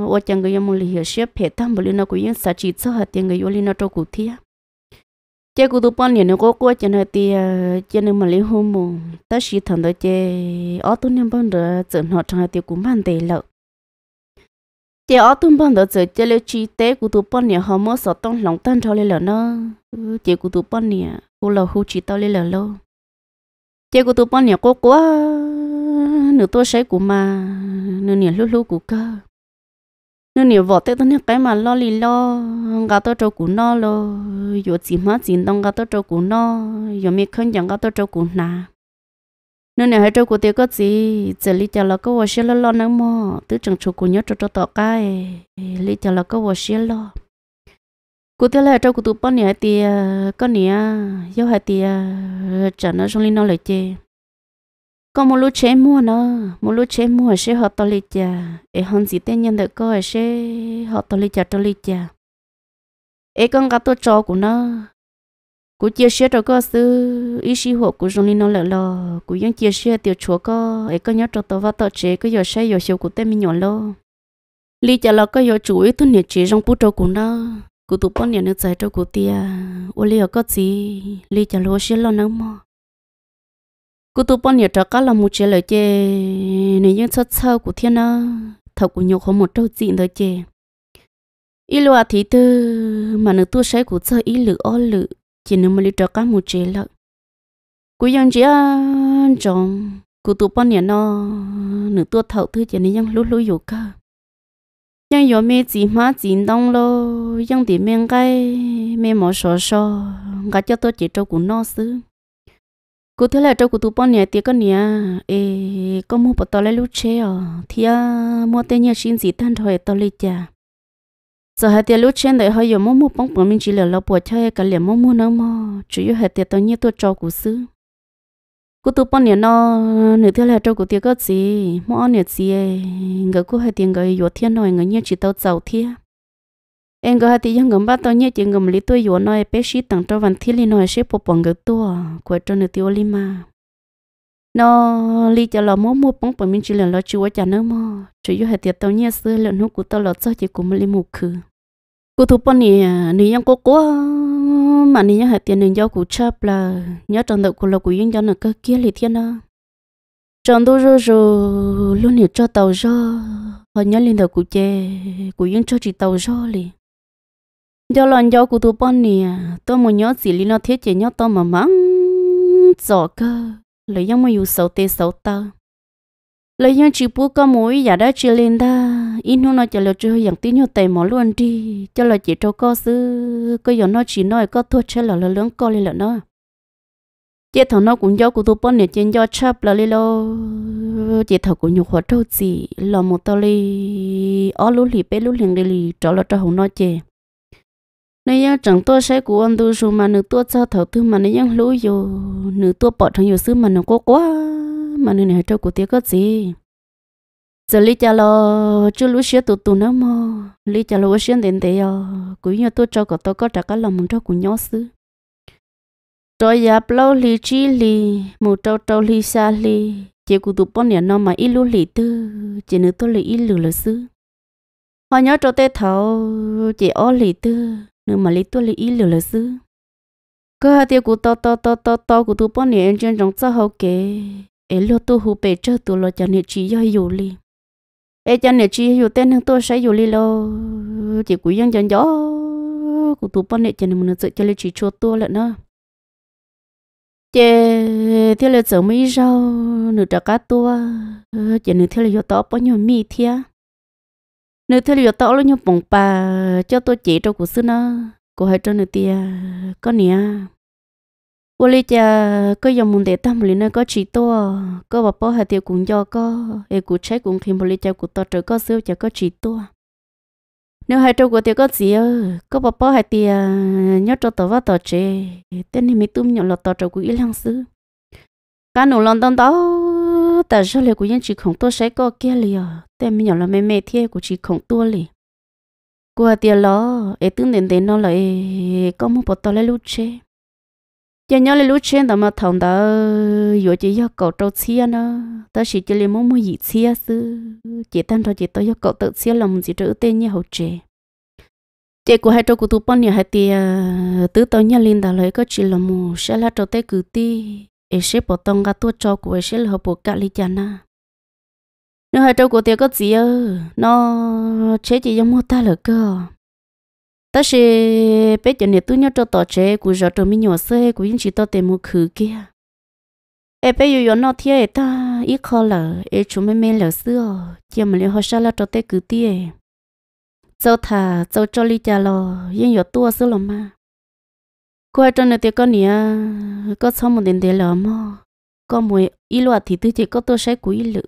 ô chẳng cái yêu muốn li hiểu sếp hết tám li nó cũng yên sa chỉ cho hai tiền người yêu li nó trâu cụ thiệt chế cụ tụ bọn liền nó có quá chân hơi thì eh, chân nó mà lấy hôm mù ta chỉ thằng đó chế ở tụ niệm bọn đó chừng họ chẳng hơi thì cũng bàn tề lợ chế ở tụ bọn đó chừng chế lấy chi tế cụ tụ bọn liền họ mới sợ tông lòng tân cho lấy lợ nó chế cụ tụ bọn liền cụ lợ hú chỉ tao lấy lợ lô chế cụ tụ bọn liền có quá nửa tôi sẽ cụ mà nửa niệm lúc lúc cụ cơ nó nhiều vợ tết nó cái mà lo lì lo gà tôi trâu củ no lo dù chỉ má chỉ đông gà tôi trâu củ no dù mi khăn chẳng gà tôi trâu củ nà nó nhiều hai trâu củ tiêu có gì giờ lì chả là có vợ xe lo lo nữa mà tứ chẳng trâu củ nhớ trâu trâu tọt cái lì chả là có vợ xe lo cú tiêu là trâu củ tụ bao nhiêu thì có nhỉ, yêu hai thì chẳng nó xong lì nó lại chơi có một lúc chế mua nó một lúc chế mua sẽ họ tao lịch chả để hòn gì tên nhân được coi sẽ họ tao lịch chả tao lịch chả ấy con cá tôi cho của nó cú chia sẻ cho cơ sư ý sĩ hộ của chúng nó lợi lo cú những chia sẻ tiểu chúa cơ ấy có nhớ cho tao và tao chế cái giờ sẽ giờ chiều của tên mình nhỏ lo lý chả là cái giờ chủ ý tôi nhiệt chế trong bút trâu của nó cú tụ bọn nhiệt nó giải cho cú tia ô lý có gì lý chả lo sẽ lo nắng mò cú tu bọn nhiều trò cá là một chế lợi chê nên những sốt sâu của thiên nó thật của nhiều không một trâu chuyện đời chê ý loa thì tư mà nữ tu sẽ của sơ ý lự o lự chỉ nên mà lưu trò cá một chế lợi. cú dân chỉ ăn trồng cú tu bọn nhiều nó nữ tu thầu thứ chỉ nên những lú lú dụ cơ nhưng giờ mẹ chỉ má chỉ đông lo nhưng thì mẹ cái mẹ mỏ sò sò gã cho tôi chỉ trâu của nó xứ cụ thế là trong cụ tụ bọn nhà tiếc con nhà ê có mua bọt tàu lấy lúa chế à thì à mua tên nhà xin gì tan thôi tàu lấy già. giờ hai tiền lúa chế này hơi giờ mua mua bóng bóng mình chỉ là lo bọt chơi cái liền mua mua nó mà, chủ yếu hai tiền tàu nhia tôi cho cụ xứ cụ tụ bọn nhà nó nửa thế là trong cụ tiếc cái gì mua ăn gì người cụ hai tiền người yếu thiên nói người nhia chỉ tàu giàu thiên em có thì dân ngầm bắt tao nhớ chuyện ngầm lý tôi vừa nói bé sĩ tặng cho văn thiên lý nói sẽ bộ bằng cái tua của cho nó tiêu li nó lý cho là mua mua bóng bằng mình chỉ là lo chưa chả nữa mà chủ yếu hệ tiệt tao nhớ xưa lần hôm của tao lo cho chỉ của mình lý một khứ cụ thủ bọn nè nè dân cố cố mà nè dân hệ tiệt nè giao cụ chấp là nhớ trong đầu của lo của dân cho nó cơ kia lý thiên đó trong đó rô rô luôn nè cho tàu rồi họ nhớ lên đầu cụ che cụ dân cho chỉ tàu rồi liền do lần do cụ tụ bọn nè tôi muốn nhớ gì lý nó thiết chế nhớ tôi mà mắng rõ cơ lấy giống mà yêu xấu tê xấu tơ lấy giống chỉ bố có mỗi giả đã chỉ lên ta in hôm nay cho là chơi dạng tí nhau tay mỏ luôn đi cho là chỉ cho co sư có giờ nó chỉ nói có thua chơi là là lớn co lên là nó chế thằng nó cũng do cụ tụ bọn nè trên do chấp là lên lo chế thằng cũng nhục hóa trâu gì là một tao li ó lú lì bé lú liền đi lì trở là cho hồng nó chơi nếu như chẳng tôi sẽ của anh tôi số mà nửa tôi cho thầu thứ mà nếu như lũ vô nửa tôi bỏ trong vô xứ mà nó có quá mà nửa này cho của tiếc có gì giờ lý cha lo chưa lũ xía tụt tụt nó mà lý cha lo xía đến thế à cũng như tôi cho cả tôi có trả cả lòng muốn cho của nhau xứ rồi giờ lâu lý chi lý một trâu trâu lý xa lý chỉ của tụi bọn nhà nó mà ít lũ lý tư chỉ nửa tôi lý ít lũ là xứ họ nhớ cho tê thầu chỉ ó lý tư nếu mà lấy tôi lấy ý liệu là dư cơ hà tiêu của to to to to to cụ tu bọn này em chân trong sao hậu kê ấy lo tu hụ bể chơi tu lo cho nên chỉ do hiểu li ấy cho nên chỉ hiểu tên hàng tôi sẽ hiểu li lo chỉ quý dân chân gió của tôi bọn này chân mình tự cho lấy chỉ cho tua lại nữa chè thế là sợ mới rau nửa trà cá tua chè nửa thế là do to bao nhiêu mi thiệt nếu thế liệu tao lúc nhau bồng bà cho tôi chỉ cho cuộc xưa nó cô hãy cho nửa tia có nè cô lấy cha có dòng muốn để tâm lý nó có chỉ to có bà bố hai tiêu cũng do có e cuộc trái cũng khi mà lấy cha cụ to trở có siêu cha có chỉ to nếu hai trâu của tiêu có gì ơ có bà bố hai tia nhớ cho tao và tao chế tên thì mới tung nhận là tao trâu của ít lăng xứ cá nụ lon tao nó ta cho lệ của nhân chỉ khổng tua sấy co kia liền tên mình nhỏ là mẹ mẹ thiê của chỉ không tôi liền qua tiền lo ấy tương đến đến nó là có một bộ to lại lút chê giờ nhỏ lại lút chê đó mà thằng đó vừa chỉ yêu cầu trâu xia nó ta chỉ chỉ lấy muốn mua gì xia sư chỉ tan thôi chỉ tôi do cậu tự xia lòng chỉ trở tên như hậu chê chị của hai trâu của tụi bọn nhà hai tia tứ tao nhà linh đã lấy có chỉ là mù sẽ là trâu tê cử ti ấy sẽ bỏ tông cả tua cho của ấy sẽ là bỏ cả lý chân à nếu hai trâu của tiệc có gì ơ nó chế chỉ giống ta là cơ ta sẽ bé chân này tôi nhớ cho tỏ chế của giờ trâu mi nhỏ xe của những chỉ tao tìm một khử kia ấy bé yêu nó thiệt ta ít khó là ấy chúng mình mê là xưa chỉ mà lấy hoa sa là cho tê cứ tiệt เจ้าถ่าเจ้าจอลิจาลอยังอยู่ตัวซื้อลงมา qua trong này thì có nia có xong một đến thế là mà có mùi ít loạt thì tôi chỉ có tôi sẽ quý lự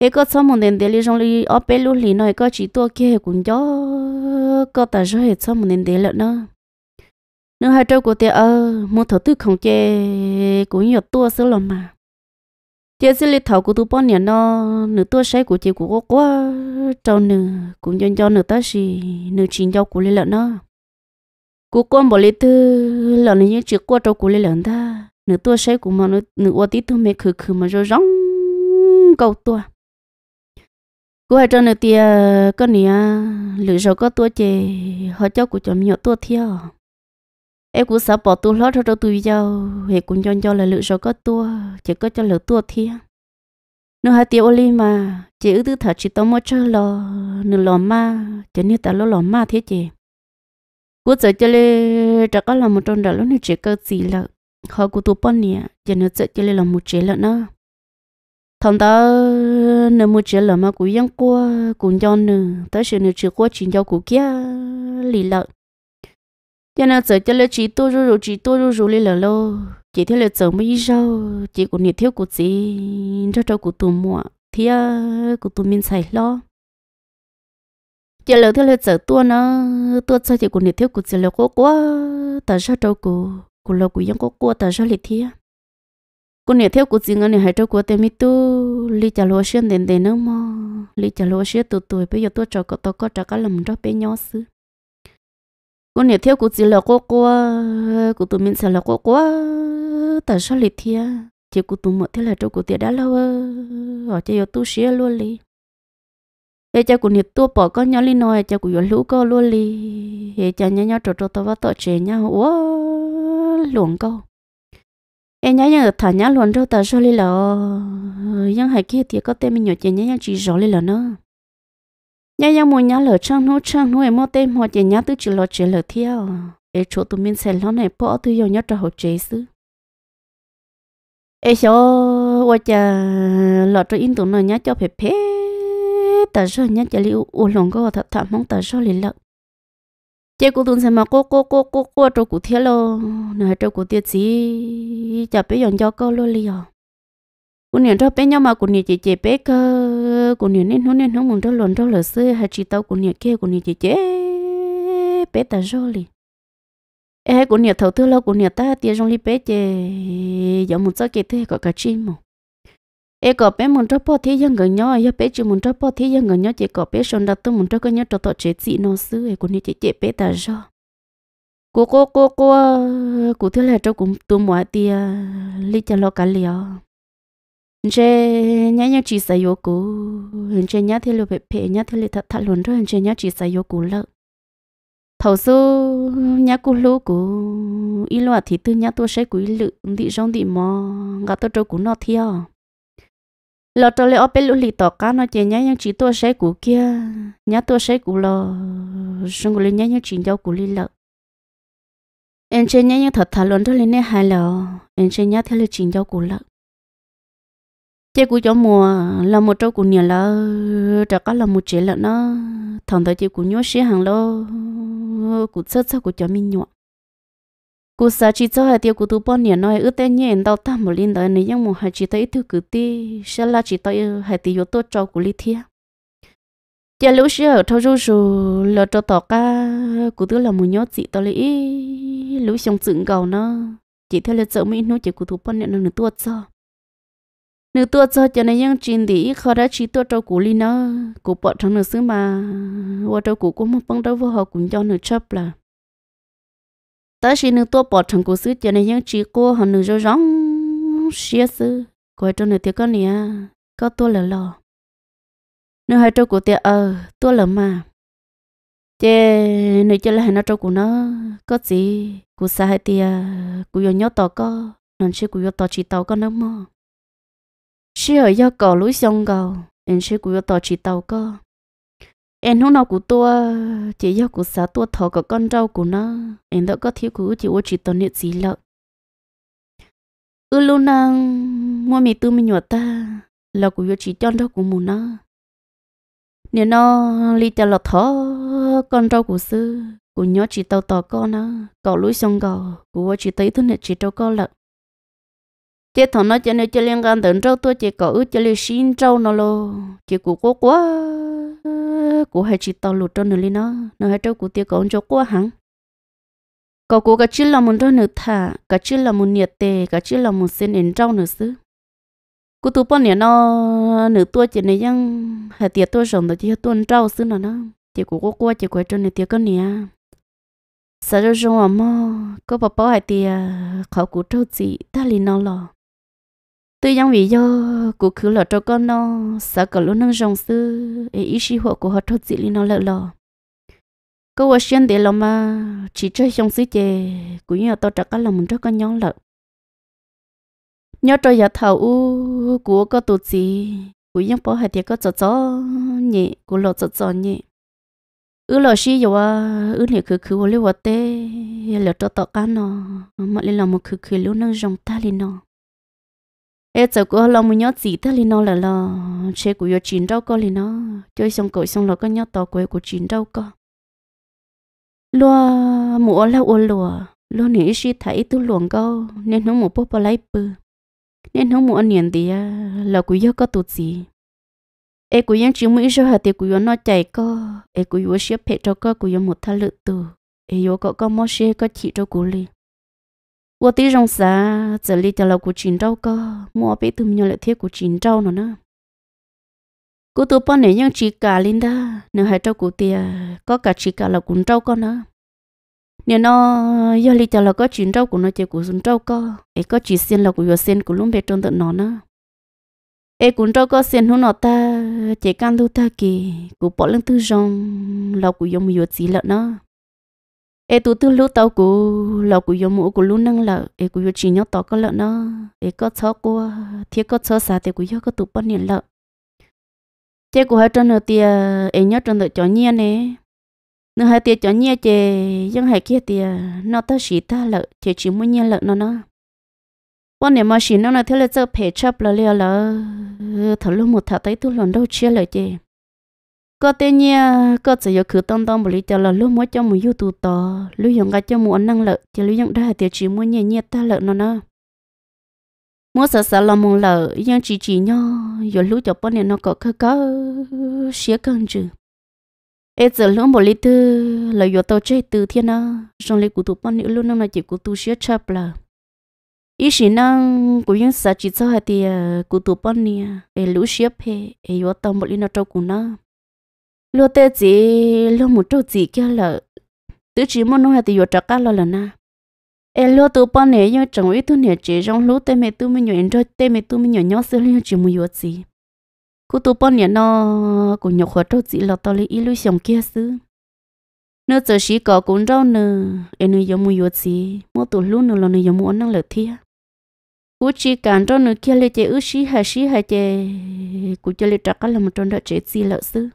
thế có xong một đến thế là trong lý ở bên lúc lý nói có chỉ tôi kia cũng cho có ta rồi hết xong một đến thế là nó nó hai trâu của tôi ơ một thầu tư không chê cũng nhiều tôi số lắm mà chế xử lý thầu của tôi bao nhiêu nó nửa tôi sẽ của chị của quá trâu nửa cũng cho cho nửa ta gì nửa chín cho của lợn nó cú con bỏ lấy tư là nó như chỉ qua trâu cú lấy lần ta nửa tua sấy của mà nửa nửa ô tí tu mẹ khử khử mà rồi rong câu tua cú hai cho nửa tia có nia lửa rồi có tua chè họ cho cú chọn nhọ tua theo em cú sợ bỏ tua lót cho trâu tui giao hệ cũng cho cho là lửa rồi có tua chỉ có cho lửa tua theo nửa hai tia oli mà chỉ ư tư thật chỉ tao mua chơi lò nửa lò ma chỉ như ta lò lò ma thế chị cú chơi chơi lê chắc có làm một trong đó lúc này chỉ có gì là họ cú tu bón nè giờ nó chơi chơi là một chế là nó thằng ta nếu một chế là mà cú yên qua cũng cho nữa tới sự nó chỉ qua chỉ cho cú kia lì lợn. giờ nó chơi chơi là chỉ tu rồi chỉ tu rồi lì lợ lo chỉ theo là chồng mới sao chỉ cú nhiệt thiếu cú gì cho cho cú tu mua thì cú tu mình xài lo chỉ lỡ thế là giờ tua nó tua sao chỉ cũng thiếu cũng chỉ là cố quá ta sao đâu cố cố vẫn cố ยัง cố quá ta sao lịch thi cũng nhiều thiếu cũng chỉ ngon này hai trâu của tem tu li chả lo xuyên đến đến nữa mà li chả lo xuyên tụt tuổi bây giờ tôi cho có tôi có trả cả lầm đó bé nhỏ xứ cũng nhiều thiếu cũng chỉ là cố quá cũng tụi mình sẽ là cố quá ta sao lịch thi chỉ cũng tụi mọi thế là trâu của tiền đã lâu ở chơi tu xuyên luôn liền hệ cha của nhiệt tua bỏ con nhỏ li nói hệ cha của yếu lũ co luôn li hệ cha nhau nhau trò trò tao vào tội chế nhau ủa luồng câu em nhá nhau thả nhá luồng đâu ta soi li lò nhưng hai kia thì có tên mình nhỏ chế nhá nhau chỉ rõ li lò nó nhá nhau muốn nhá lở trang nô trang nô em mua tên họ chế nhá tư chỉ lò chế lở theo em chỗ tụi mình sẽ lo này bỏ tư yêu nhau trò hậu chế xứ em cho qua cha lọ cho in tụi nó nhá cho phê phê tờ rơi nhá chỉ liu u lồng có thật thật mong tờ rơi li lợ chế cụ tuần xem mà cô cô cô cô cô trâu cụ thiết lo nè trâu cụ tiết gì chả biết dọn cho cô lo li à cụ niệm trâu bé nhau mà cụ niệm chị chị bé cơ cụ niệm nên hôn nên không muốn trâu lồn trâu lỡ xưa hay chỉ tao cụ niệm kia cụ niệm chị chị bé tờ rơi li ai cụ niệm thầu tư lo cụ niệm ta tiết trong li bé chè dọn một số cái thế có cả chim mà e có bé muốn cho bỏ thế dân gần nhau e bé chỉ muốn cho bỏ thế dân gần nhau chỉ có bé xong đó tôi muốn cho cái nhau cho tọt chế chị nó xứ e cũng như chị chị bé ta do cô cô cô cô cô thứ là cho cũng tôi mua tia lý cho lo cả liều chế nhá nhá chỉ sai yo cô, chế nhá thế lo bé bé nhá thì lo thật thật luôn rồi chế nhá chỉ sai yo cô lợn thầu số nhà cô lú cô ít loại thì tư nhà tôi sẽ quý lự đi rong đi mò gà tôi trâu cũng nó theo lo cho lẽ ôpê lũ lì tỏ cá nó chè nhá nhang chỉ tôi sẽ cú kia nhá tôi sẽ cú lo xong rồi nhá nhang chỉ nhau cú lì lợ em chơi nhá nhang thật thà luôn thôi lên nè hai lợ em chơi nhá theo lì chỉ nhau cũ lợ chơi cú cho mùa là một trâu cũ nhiều lợ trả cá là một chế lợ nó thằng tới chơi cú nhớ xí hàng lo cú sớt sao cú cho mình nhọ cú sa chỉ cho hai tiêu cú tu bốn nhẹ nói ước tên nhiên đau ta một linh đời này nhưng mà hai chỉ thấy thứ cử ti sẽ là chỉ tới hai tiêu yếu tốt cho cú lý thi, giờ lúc xưa thâu rú rú lỡ cho tỏ ca cú tu là một nhớ chị tôi lấy lúc xong dựng cầu nó chỉ theo là sợ mỹ nó chỉ cú tu bốn nhẹ nó nửa tuột cho nửa tuột cho cho nên nhưng chín tỷ khó đã chỉ tuột cho cú lý nó cú bỏ thằng nửa xứ mà qua đâu cú cũng một bông đâu vô họ cũng cho nửa chấp là tới khi nữ tua bỏ thằng cô sư cho nên những chị cô họ nữ cho rong xia sư coi cho nữ tiệc con nè có tua lờ lò nếu hai trâu của tiệc ờ tua lờ mà chê nếu cho lại nó trâu của nó có gì của sa hai tiệc của yo nhớ tò có nên chỉ của yo tò chỉ tàu có nó mò xia ở yo cầu lối xong cầu nên chỉ của yo tò chỉ tàu có em hôm nào của tua chỉ do của xã tua thọ cả con rau của nó em đã có thiếu của chỉ ô chỉ toàn niệm gì lợ ư luôn nào mua mì tư mình nhọt ta là của yo chỉ chọn rau của mù nó nếu nó li cho lọ thọ con rau của sư của nhỏ chỉ tao tò con nó cậu lối xong gò của chỉ tới thứ này chỉ trâu con lợn chết thằng nó cho nên cho liên gan tận trâu tôi chỉ cậu cho liên xin trâu nó lo chỉ cũng cô quá của hai chị tao lụt cho nửa lên nó nửa hai trâu cú tiêu cổng cho quá hẳn có cú cả chỉ là một đôi nửa thả cả chỉ là một nhiệt tề cả chỉ là một xin đến trâu nửa xứ cú tụ bọn nè nó nửa tua chị chỉ hai tia tua rồng đó chỉ tuôn trâu xứ nó nó chỉ của cô qua chị quay cho nửa tia con nè sao cho rồng mà có bà bảo hai tia khẩu cú trâu chị ta liền nó lò tôi yang vì do cụ cứ lọ cho con nó sợ cả lúc nâng rồng sư ấy ý sĩ hộ của họ thốt dị lý nó lợ lọ cô ở xuyên để lọ mà chỉ chơi trong sư chè cũng như tôi trả cả lòng mình cho con nhóm lợ nhớ cho giờ thầu u của có tụt gì cũng như bỏ hai tiệc có chợ chó nhẹ của lọ chợ chó nhẹ ư lọ xí rồi à ư này cứ cứ vô lưu vật tê lọ cho tọt cá nó mọi lần một cứ cứ lúc nâng rồng ta lên nó ê giờ của lo mu nhót gì thế nó là lo chế của yo chín đâu có lì nó chơi xong cội xong lo có nhót to quế của chín đâu có lo mùa là ô lùa lo nỉ si thấy tu luồng câu nên nó mua bố bố lấy bự nên nó mua niệm thì là của yo có tụt gì ê của yo chỉ mới cho hạt thì của yo nó chạy co ê của yo xếp phe cho co của yo một thà lự từ ê yo có có mua xe có chỉ cho của li 我对上啥？这里掉了古锦州个，莫被他们了贴古锦州了呢。古多帮人用 chỉ cả lên đó, nếu hai trâu cổ tiề có cả chỉ cả là cũng trâu con nữa. Nếu nó do lý cho là có chín trâu của nó chơi của súng trâu co, ấy có chỉ xiên là của vừa xiên của lúc về trong tận nó nữa. ấy cũng trâu có xiên hôn nó ta, chỉ can thu ta kì, của bỏ lên tư rong là của dùng vừa chỉ lợn nữa ê tụ tư lú tao cú lò cú yếm mũ cú lú năng lợ ê cú yếm chỉ nhau tao có lợ nó ê có chó cú thiết có chó xả thì cú yếm có tụ bận niệm lợ chế cú hai trơn nữa thì ê nhớ trơn được chó nhiên nè nữa hai tiệt chó nhiên chế nhưng hai kia thì nó ta xí ta lợ chế chỉ muốn nhiên lợ nó nó bọn này mà xí nó là thế là chơi phe chấp là leo là thằng lúc một thằng tới tu lần đâu chia lợ chế có tên nha có chỉ có cứ tông tông bồi lý là lúc mới cho một yêu tụ to lưu dụng cái cho mùi năng lực, chỉ lưu dụng đã thì chỉ muốn nhẹ nhẹ ta lợi nó nó mua sợ sợ là mong lợi, nhưng chỉ chỉ nhau rồi lúc cho bọn này nó có cơ cơ xía cơn chứ ê giờ lúc bồi lý tư là vừa tàu chơi từ thiên nó trong lý của tụ bọn này lúc nó chỉ của tụ xía chập là ý chỉ năng của những sợ chỉ cho hai thì của tụ bọn này ê lúc xía phê ê vừa tàu bồi lý nó trâu của nó lúa tê chỉ lúa một chút chỉ kia lợ tứ chỉ muốn nuôi thì vừa trắc cá lợ na e lúa tụ bọn này nhưng chẳng ít tụ này chỉ trong lúa tê mẹ tụ mình nhện cho tê mẹ tụ mình nhện nhớ xưa liên chỉ muốn vừa gì cú tụ bao này nó cũng nhọc khó trâu gì lợ to lấy ít lúa xong kia xứ nữa giờ chỉ có cũng rau nữa em nuôi giống muốn vừa gì mua tụ lúa nữa là nuôi giống muốn năng lợi thiệt cú chỉ cản cho nó kia lấy chế ước sĩ hay sĩ hay chế cú cho lấy trắc cá là một trong đó chế gì lợ xứ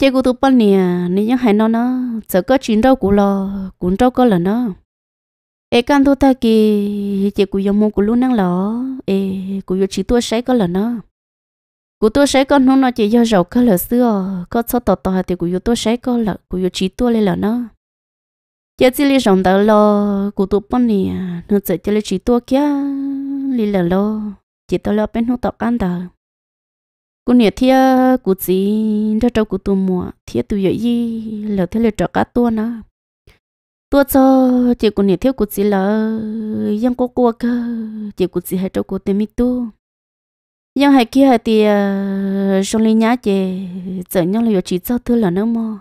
chế của tụi bọn nè nên nhớ hai nó nó sợ có chuyện đâu cô lo cũng đâu có là nó ê căn tụi ta kì chế của yếm mông của luôn năng lọ ê của yếm chỉ tua sấy có là nó của tua sấy con nó nó chỉ do giàu có là xưa có cho tọt tọt thì của yếm tua sấy có là của yếm chỉ tua lên là nó chế chỉ li rồng tao lo của tụi bọn nè nó chỉ chế li chỉ tua kia li là lo chỉ tao lo bên nó tọt ăn tao cú nè thia cú chỉ cho cháu cú tu mua thia tu vậy gì lỡ thế lỡ trọ cá tua nó tua cho chỉ cú nè thia cú chỉ là yang cô cô cơ chỉ cú chỉ hai cháu cú tìm mi tu yang hai kia thì trong ờ, lên nhá chỉ chở nhau là chỉ cho thưa là nó mò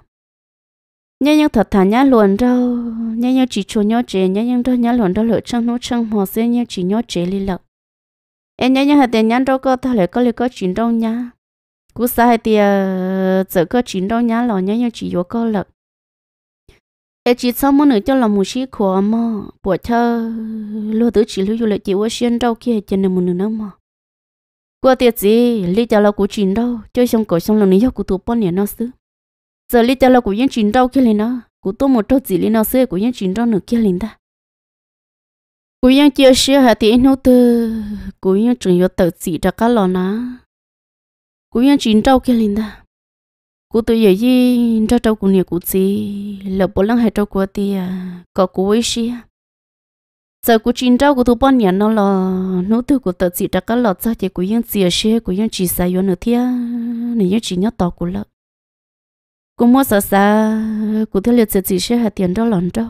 nhau nhau thật thà nhá luồn đâu nhau nhau chỉ chua nhau chế nhau nhau rau nhá luồn rau lỡ trăng nấu trăng mò xe nhau chỉ nhá chế li lợ em nhá nhá hạt tiền nhá đâu có thà lại có lỡ có chuyện rau nhá cú sai thì ờ, giờ có chín đâu nhá lò nhá nhau chỉ vô cơ lực em chỉ sau mỗi nửa cho là một sĩ khóa mà bỏ thơ lo tứ chỉ lưu du lịch chỉ vô xuyên đâu kia chân này một nửa nữa mà qua tiệt gì lý cho là cú chín đâu chơi xong cổ xong lần này cho cú tụ bao nhiêu nó xứ giờ lý cho là cú yên chín đâu kia lên đó, cú tụ một chút gì lên nó xứ cú yên chín đâu nửa kia lên ta cú yên chưa sẻ hạt tiền nấu từ cú yên chuẩn yếu tự chỉ ra cá lò ná cú yên chín trâu kia linh đó cú tự giờ gì trâu trâu cú nhiều cú gì lỡ bố lăng hai trâu qua thì à, có cú ấy xí giờ cú chín trâu cú tu bọn nhà nó là nô tư cú tự chỉ đã cái lọt ra thì cú yên chỉ xe cú yên chỉ sai vô nữa thì này yên chỉ nhớ tao cú lợ cú mua sợ sợ cú theo liệt chỉ xe hạt tiền đó lòn trâu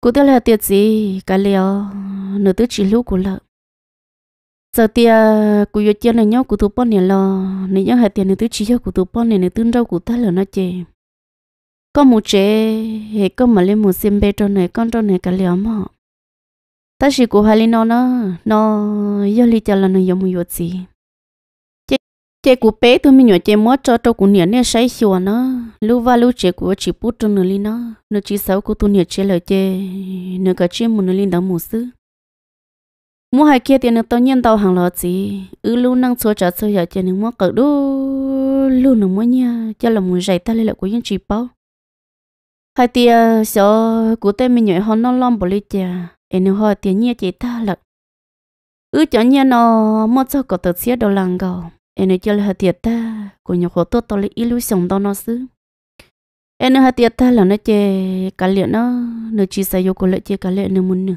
cú theo liệt tiền gì cái liều nửa tư chỉ lú cú lợ giờ tia cụ yo chia này nhau cụ tụ bọn này lo này nhau hai tiền này tôi chỉ cho cụ tụ bọn này này tương rau cụ ta là nó chê có một chế hệ có mà lên một xem bê trong này con trong này cả liều mà ta chỉ cụ hai lên nó nó nó yo li cho là nó yo một yo gì chế chế cụ bé tôi mình nhớ chế mót cho tôi cụ niệm này say xua à nó lúc vào lúc chế cụ chỉ bút trong nó li nó nó chỉ sau cụ tu niệm chế là chế nó cả chế một nó lên đó một xứ mua hai kia tiền tao nhiên tao hàng lọ gì ư ừ, lu năng số trả số giờ tiền mua cỡ đu lu nó mua nha cho là muốn dạy ta lấy lại của những chị bao hai tia sợ của tên mình nhảy hòn non lom bồ lì chà em nó hỏi tiền nhia chị ta lật. ư ừ, cho nhia nó mua cho có tờ xía đồ làng gạo, em nó cho là hai tia ta của nhà khổ tốt tao lấy ít lu sống tao nó xứ em nó hai tia ta là nó chơi cả liệu nó nó chỉ sai vô của lại chè cả liệu nó muốn nữa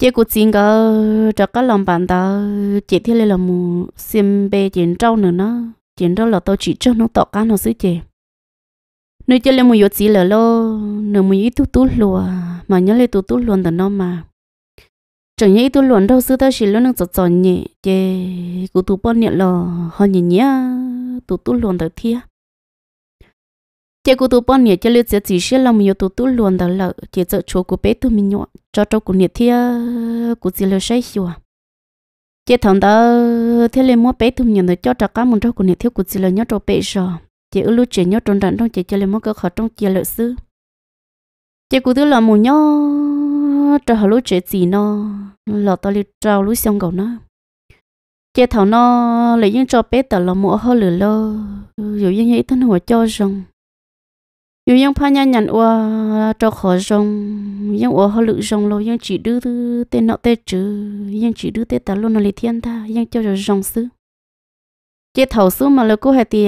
chỉ cũng xin có cho các lòng bạn đó chỉ thế là mù xem bề chuyện trâu nữa nó chuyện đó là tôi chỉ cho nó tỏ cá nó xứ chè nếu cho lên mù yếu chỉ là lo nếu mù ít tu tu lùa mà nhớ lên tu tu luôn từ nó mà chẳng nhớ ít tu luôn đâu xứ ta chỉ lo nó chọn chọn nhẹ chè cũng tu bao nhiêu lo họ nhẹ nhẹ tu tu luôn đó thia chè cũng tu bao nhiêu cho lên chỉ chỉ là mù yếu tu tu luôn đó là chè sợ chúa của bé tu mình nhọ cho cho cụ nhiệt thiê cụ chỉ lừa say xua chế thằng đó thế lên mua bé thùng nhận được cho trả cá muốn cho cụ nhiệt thiê cụ chỉ lừa nhớ cho bé rồi chế ở lưu chế nhớ trong đàn trong chế cho lên mua cơ khó trong chế lợ sư chế cụ thứ là muốn nhớ cho họ lưu chế gì nó lọt to lưu trao lưu xong gầu nó chế thằng nó lấy những cho bé tờ là mua hơi lửa lơ, rồi những ấy thân hòa cho rằng cho khó rồi chỉ chỉ tên tên tên nọ chữ ta ta luôn là thiên 有样怕人人我着好用，因我好绿用咯，因只都都得脑袋折，因只都得打路那里天他，因叫着用事。chế thầu số mà là cô hai thì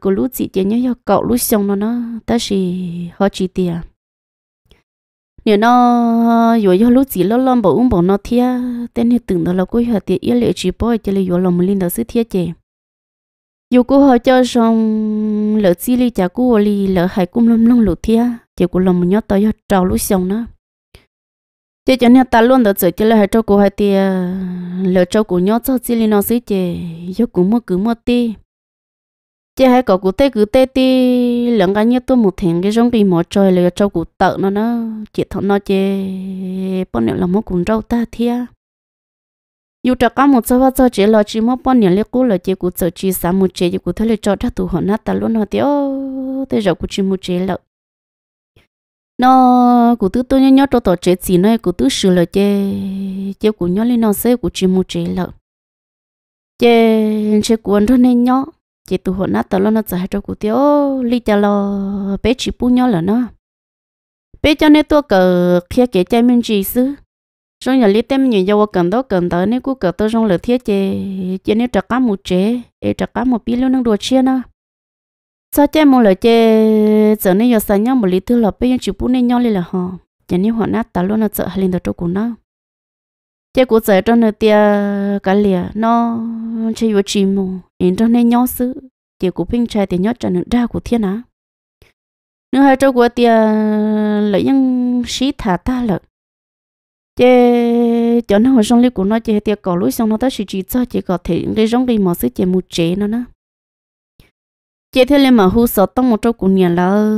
cô lú chị chị nhớ cậu lú xong nó nó ta chỉ họ chỉ tiền nếu nó vừa cho lú chị lo lo bảo uống bảo nó thia tên thì tưởng đó là cô hay thì yên liệu chỉ bảo chỉ là vừa lòng mình lên đó sự thia chị dù cô họ cho xong lỡ xí li chả cô li lỡ hải cung lông lông lụt thia chỉ cô lòng nhớ tới trào lũ xong nữa chỉ cho nên ta luôn đợi chỉ là hai cháu cô hai tia lỡ cháu cô nhớ cho xí li nó xí chè do cũng mua cứ mua ti chỉ hai cậu cụ tê cứ tê ti lỡ cái nhớ tôi một thằng cái giống cái mỏ trời lỡ cháu cụ tợ nó nó chỉ thằng nó chè bọn này là mua cùng rau ta thia E dù cho có một số vật cho chỉ lo chỉ mất bao nhiêu lúc cũ là chỉ cũ sợ chỉ sáng một chế chỉ cũ thôi là cho thắt tủ hồn nát ta luôn họ tiêu thế rồi cũ chỉ một chế lợ nó cũ tứ tôi nhớ nhớ cho tổ chế gì này cũ tứ sửa là chế chế cũ nhớ lên nó sẽ cũ chỉ một chế lợ chế chế cuốn thôi nên nhớ chế tủ hồn nát ta luôn nó giải cho cũ tiêu lý cho lo bé chỉ bu nhớ là nó bé cho nên tôi cờ kia kể chơi mình gì xứ rồi nhà lít tem nhiều dầu cần đó cần tới nếu cứ cần tôi trong lời thiết chế chế nếu trắc cá một chế để trắc cá một pí luôn đang đùa chia nó sao chế một lời chế giờ nên giờ sáng nhau một lít thứ là bây giờ chịu bún nên nhau lên là họ chế nếu họ nát ta luôn là sợ hay lên được chỗ của nó chế của giờ trong nơi tia cái lìa nó chế vô chìm mù nên trong nên nhau xứ, chế của pin trai thì nhót cho được ra của thiên á nếu hai chỗ của tia lợi những sĩ thả ta lợi chế cho nó hồi xong liếc của nó chế tiệc cỏ lối xong nó tới sự chỉ cho chỉ có thể cái giống đi mà sức chế một chế nó nó chế thế lên mà hú sợ tông một trâu của nhà là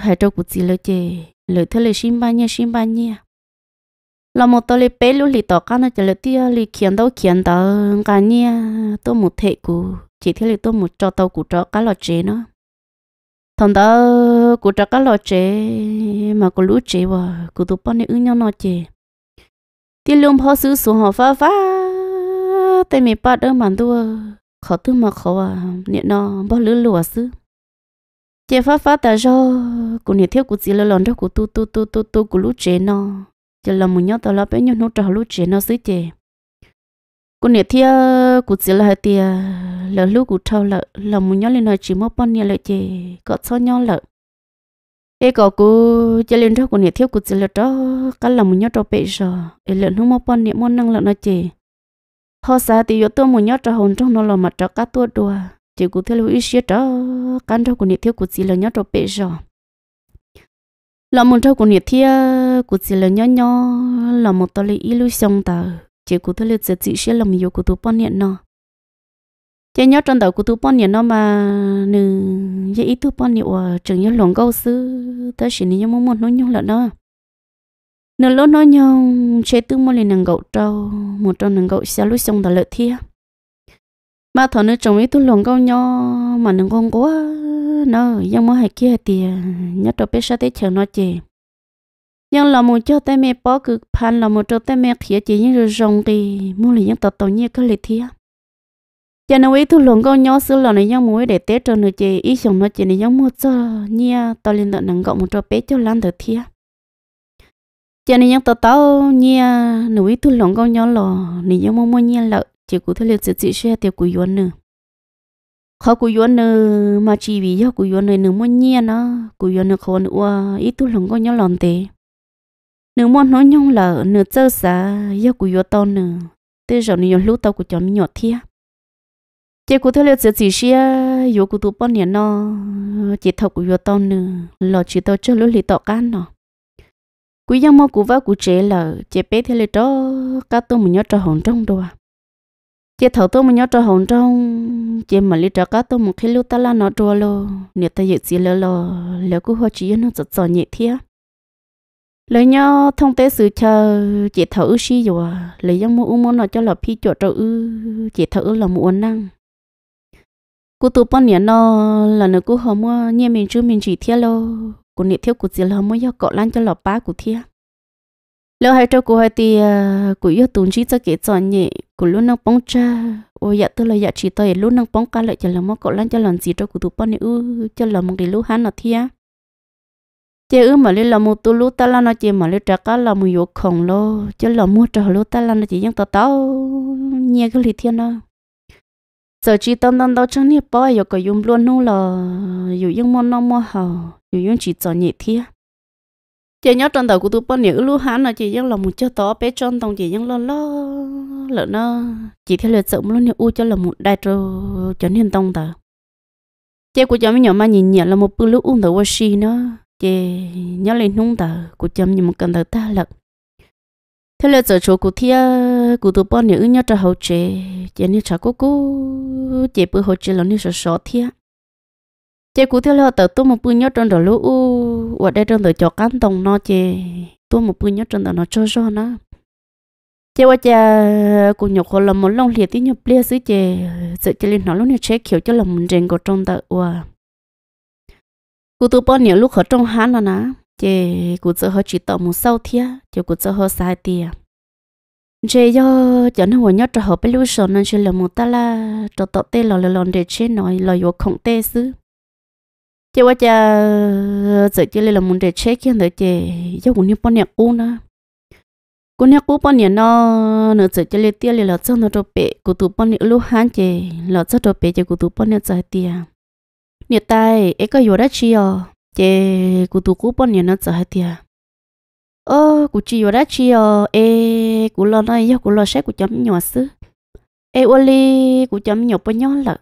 hai trâu của chị là chế lời thế là xin ba nha xin ba nha là một tôi lấy bé lúc lì tỏ cá nó chỉ là tia lì khiến đâu khiến đó cả nha tôi một thể của chỉ thế là tôi một cho tàu của cho cá lò chế nó thằng đó của cho cá lò chế mà của lũ chế vào của tôi bao nhiêu nhau nó chế tiền lương họ xứ số họ phá phá tại mẹ bắt đỡ màn tua khó tư mà khó à niệm nó bao lứa lùa xứ chế phá phá ta cho cụ niệm thiếu cụ chỉ là lòn đó cụ tu tu tu tu tu cụ lú chế nó chỉ là một nhóc tao là bé nhóc nó trò lú chế nó xứ chế cụ niệm thiếu cụ chỉ là tiền là lú cụ thâu là là một nhóc lên nói chỉ mất bao nhiêu lợi chế có cho nhau lợi cái cậu cú chơi lên đó còn nhiệt thiếu cú chơi lên đó cả là một nhớ cho bệ rồi lợn không mua bón nhiệt món năng lợn nó chè họ xa thì vô tôi muốn nhớ cho hồn trong nó là mặt cho cá tua đùa chỉ cú thiếu lưu ý xí đó cả đó còn nhiệt thiếu cú chơi lên nhớ cho bệ giờ là một cho còn nhiệt thiếu cú chơi lên nhớ nhớ là một tờ lấy xong tờ chỉ cú thiếu lưu chỉ chỉ xí là mình yo cú tôi bón nhiệt nó chế nhớ trong đầu của tôi bao nhiêu nó mà nữ dễ ít tôi bao nhiêu chừng nhớ lòng câu sư tới xin nhớ muốn muốn nói nhau là đó nửa lỗ nói nhau chế tư mua liền nàng gậu trâu một trâu nàng gậu xa lối xong đã lợi thia mà thọ nữa chồng ít tôi lòng câu nhau mà nàng con quá nó nhưng mà hai kia thì nhớ trâu biết sao tới chờ nó chè nhưng là một chỗ tay mẹ bỏ cực pan là một chỗ tay mẹ khía chỉ những rồi rồng thì mua liền những tàu tàu như cái lợi thia cho nên ấy thu lồng con nhớ xứ là này nhóm mũi để tết cho nó chơi ý xong nó chị này nhóm mua cho nha tao lên tận nặng gọng một trò bé cho lan thở thia cho nên nhóm tao tao nha nó ấy thu lồng con nhớ lò này nhóm mua mua nha lợ chỉ cụ thể liệt sự chị xe tiêu cụ yuan nữa khó cụ yuan nữa mà chỉ vì do cụ yuan này nữa mua nha nó cụ yuan nữa khó nữa ý thu lồng con nhớ lòn thế, nửa mua nói nhung lợ nửa chơi xa do cụ yuan tao nữa từ giờ này lú tao cụ chọn nhỏ thia chị cụ thể liệu chỉ chỉ xia yếu cụ tụ bao nhiêu nó chị thọc cụ yếu tao nữa lo chỉ tao chơi lối lì tọt can nó cụ yêu mò cụ vào cụ chế là chị bé thế liệu đó cá tôm mình nhớ cho hồn trong đồ à chị thầu tôm mình nhớ cho hồn trong chị mà lì cho cá tôm một khi lưu ta la nó đồ lo nếu ta dự gì lỡ lo lỡ cụ hoa chỉ nó rất giỏi nhẹ thiệt lấy nhau thông tế sự chờ chị thở ư xí rồi lấy nhau mua uống món nào cho là phi chuột cho ư chị thở là mua năng cú tụ bọn nhện nó là nó cú hôm mua nhẹ mình chú mình chỉ thiệt lo cú niệm thiếu cú chỉ là mua yêu cọ lan cho lọ ba cú thiệt lâu hai trâu cú hai thì à, cú yêu tụng chỉ cho cái chọn nhẹ cú luôn năng bóng cha ôi dạ tôi là dạ chỉ tôi luôn năng bóng ca lại cho là mua cọ lan cho lần gì trâu cú tụ bọn nhện ư cho là một cái lũ hán nó thiệt chế ư mà lên là một tu lũ ta là nó chế mà lên trả cá là một yêu khổng lồ, cho là mua trả lũ ta là nó chỉ những tao tao nhẹ cái lì thiên đó giờ chỉ tông tông đó trong nếp bao giờ có dùng luôn nô là dù dùng món nó mà hào dù dùng chỉ cho nhẹ thia chỉ nhớ trong đầu của tôi bao nhiêu lúc hắn là chỉ những là một chỗ to bé trong tông chị vẫn lo lo lỡ nó chị theo lời sợ luôn nhiều u cho là một đại trò cho nên tông tờ chỉ của chồng nhỏ mà nhìn nhẹ là một bữa lúc uống tờ washi nó chỉ nhớ lên nung tờ của chồng nhìn một cần tờ ta lật thế là giờ chỗ cụ thia cụ tụ bọn nữ nhớ cho hậu chế chế nữ cháu cô cô chế bữa hậu chế là nữ sợ sợ thia chế cụ thia là tớ tôi một bữa nhớ trong đó lũ ở đây trong đó cho cán tông nó chế tôi một bữa nhớ trong đó nó cho cho nó chế qua chế cụ nhục họ làm một lông liệt tí nhớ lia xứ chế sự chế lên nó lúc này chế kiểu cho là mình rèn của trong đó cụ tụ bọn nữ lúc ở trong hán là ná chị cụ cho họ chỉ tỏ một sau thia chị cụ cho họ sai tia chị do cho nó muốn nhớ cho họ biết lúc sau nên chị là một ta là cho tỏ tê lò lò lòn để chị nói lò vô không tê xứ chị qua cha giờ chị là một để chị kia để chị do cũng như bao nhiêu u nữa cô nhắc cô bao nhiêu nó nó giờ chị lấy tia là cho nó cho bể, cô tụ bao nhiêu lúc hán chị là cho cho bể chị cô tụ bao nhiêu giờ tia nhiệt tay ấy có vô đó chị à chế cụ tu cụ bọn nhà nó sợ hết tiệt à? ơ cụ chỉ vào đã chỉ ờ ê cụ lo này do cụ lo sẽ cụ chấm nhỏ xứ ê ô li cụ chấm nhỏ bao nhỏ lợ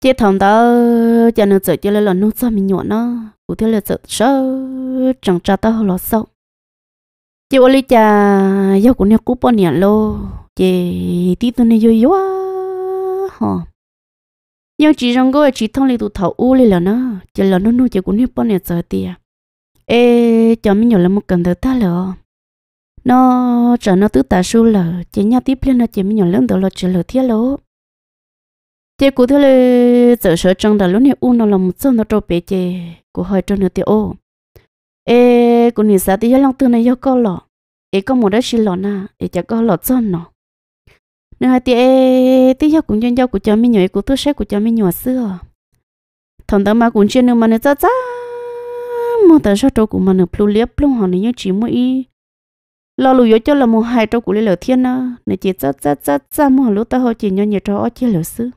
chế thằng đó cha nó sợ chế lên là nó sao mình nhỏ nó cụ thấy là sợ sợ chẳng cha tao lo sợ chế ô li cha giờ cụ nhà cụ bọn nhận lo chế tí tôi này vui quá ha nhưng chỉ rằng cô chỉ thông lý tụ thảo u lý là nó chỉ là nó nuôi chỉ cũng hiếp bọn này giờ tiệt ê cho mình nhiều là một cần thơ ta lỡ nó trở nó tứ tả su lỡ chỉ nhau tiếp lên là chỉ mình nhiều lớn đó là chỉ lỡ thiết lỡ chỉ cụ thế là giờ sợ trong đầu lúc này u nó là một số nó trâu bé chỉ cụ hỏi cho nó tiệt ô ê cụ nhìn sao thì lòng tư này do cô lọ ê có một đất xin lọ na ê chả có lọ cho nó nên hai tiê tí hiệu cũng chơi, giao của cho mình nhỏ của tôi sẽ của cho mình nhỏ xưa thằng tao mà cũng chơi nữa mà nó cha cha mà tao cho trâu của mà nó plu liếp luôn họ nó nhớ chỉ mỗi y lo lù cho là một hai trâu của lấy lửa thiên á nó chỉ cha cha cha cha mà lúc tao họ chỉ nhau nhớ trâu ở chia lửa xưa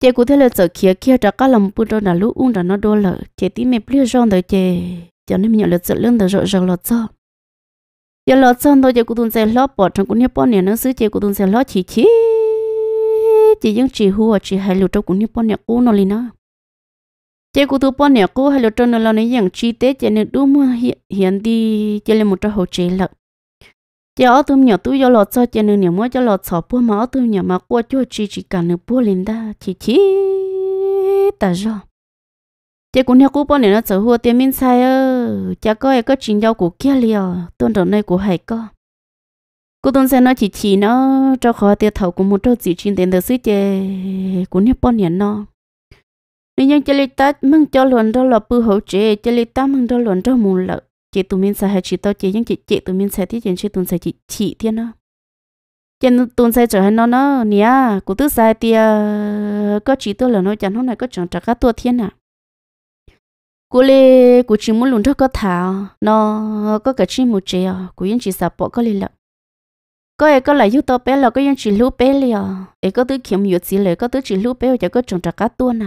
chị cụ thế là sợ kia kia cho các lòng bu trâu đã lũ ung đã nó đô lợ chị tí mẹ plu rong tới chị cho nên mình nhận lựa sợ lương tới rộ ràng lọt giờ lo xong tôi giờ cũng tuân sẽ lo bỏ trong cũng như bỏ nè nó xứ giờ cũng tuân sẽ lo chỉ chỉ chỉ những chỉ hùa chỉ hai lụt trong cũng như bỏ nè u nó lên nó chỉ cũng tuân bỏ nè cô hai lụt trong nó lo những chi tế chỉ nên đúng mà hiện hiện đi chỉ là một trò hồ chế lợn chỉ ở tụm nhỏ tôi giờ lo cho chỉ nên nhiều mỗi giờ lo sợ bữa mà ở tụm nhỏ mà qua chỗ chỉ chỉ cả nửa bữa lên đó chỉ chỉ ta rồi chỉ cũng theo cô bỏ nè nó sợ hùa tiền mình sai ơi cha có có chuyện nhau của kia liền tuần đầu này của hải có cô tuần xe nó chỉ chỉ nó cho khó tiêu thầu của một trâu chỉ chuyện tiền được sự chê của nhật bản nhện nó nên nhân chơi ta mừng cho luận đó là bự hậu chế chơi ta mừng đó luận đó mù lợ chị tụi mình sẽ hay chỉ tao chị nhưng chị chị tụi mình sẽ tiết chuyện chị tụi sẽ chị chị thiên nó chân tụi sẽ trở thành nó nó nè của tứ sai tia có chỉ tôi là nói chẳng hôm nay có chẳng trả các tua thiên à cô lê cô chỉ muốn lùn thóc có thảo nó có cả chi một triệu cô yên chỉ sập bỏ có lì lợ có ai có lại yêu tao bé là có yên chỉ lú bé liền ai có thứ kiếm nhiều chỉ lại có thứ chỉ lú bé cho có trồng trà cá tuôn nè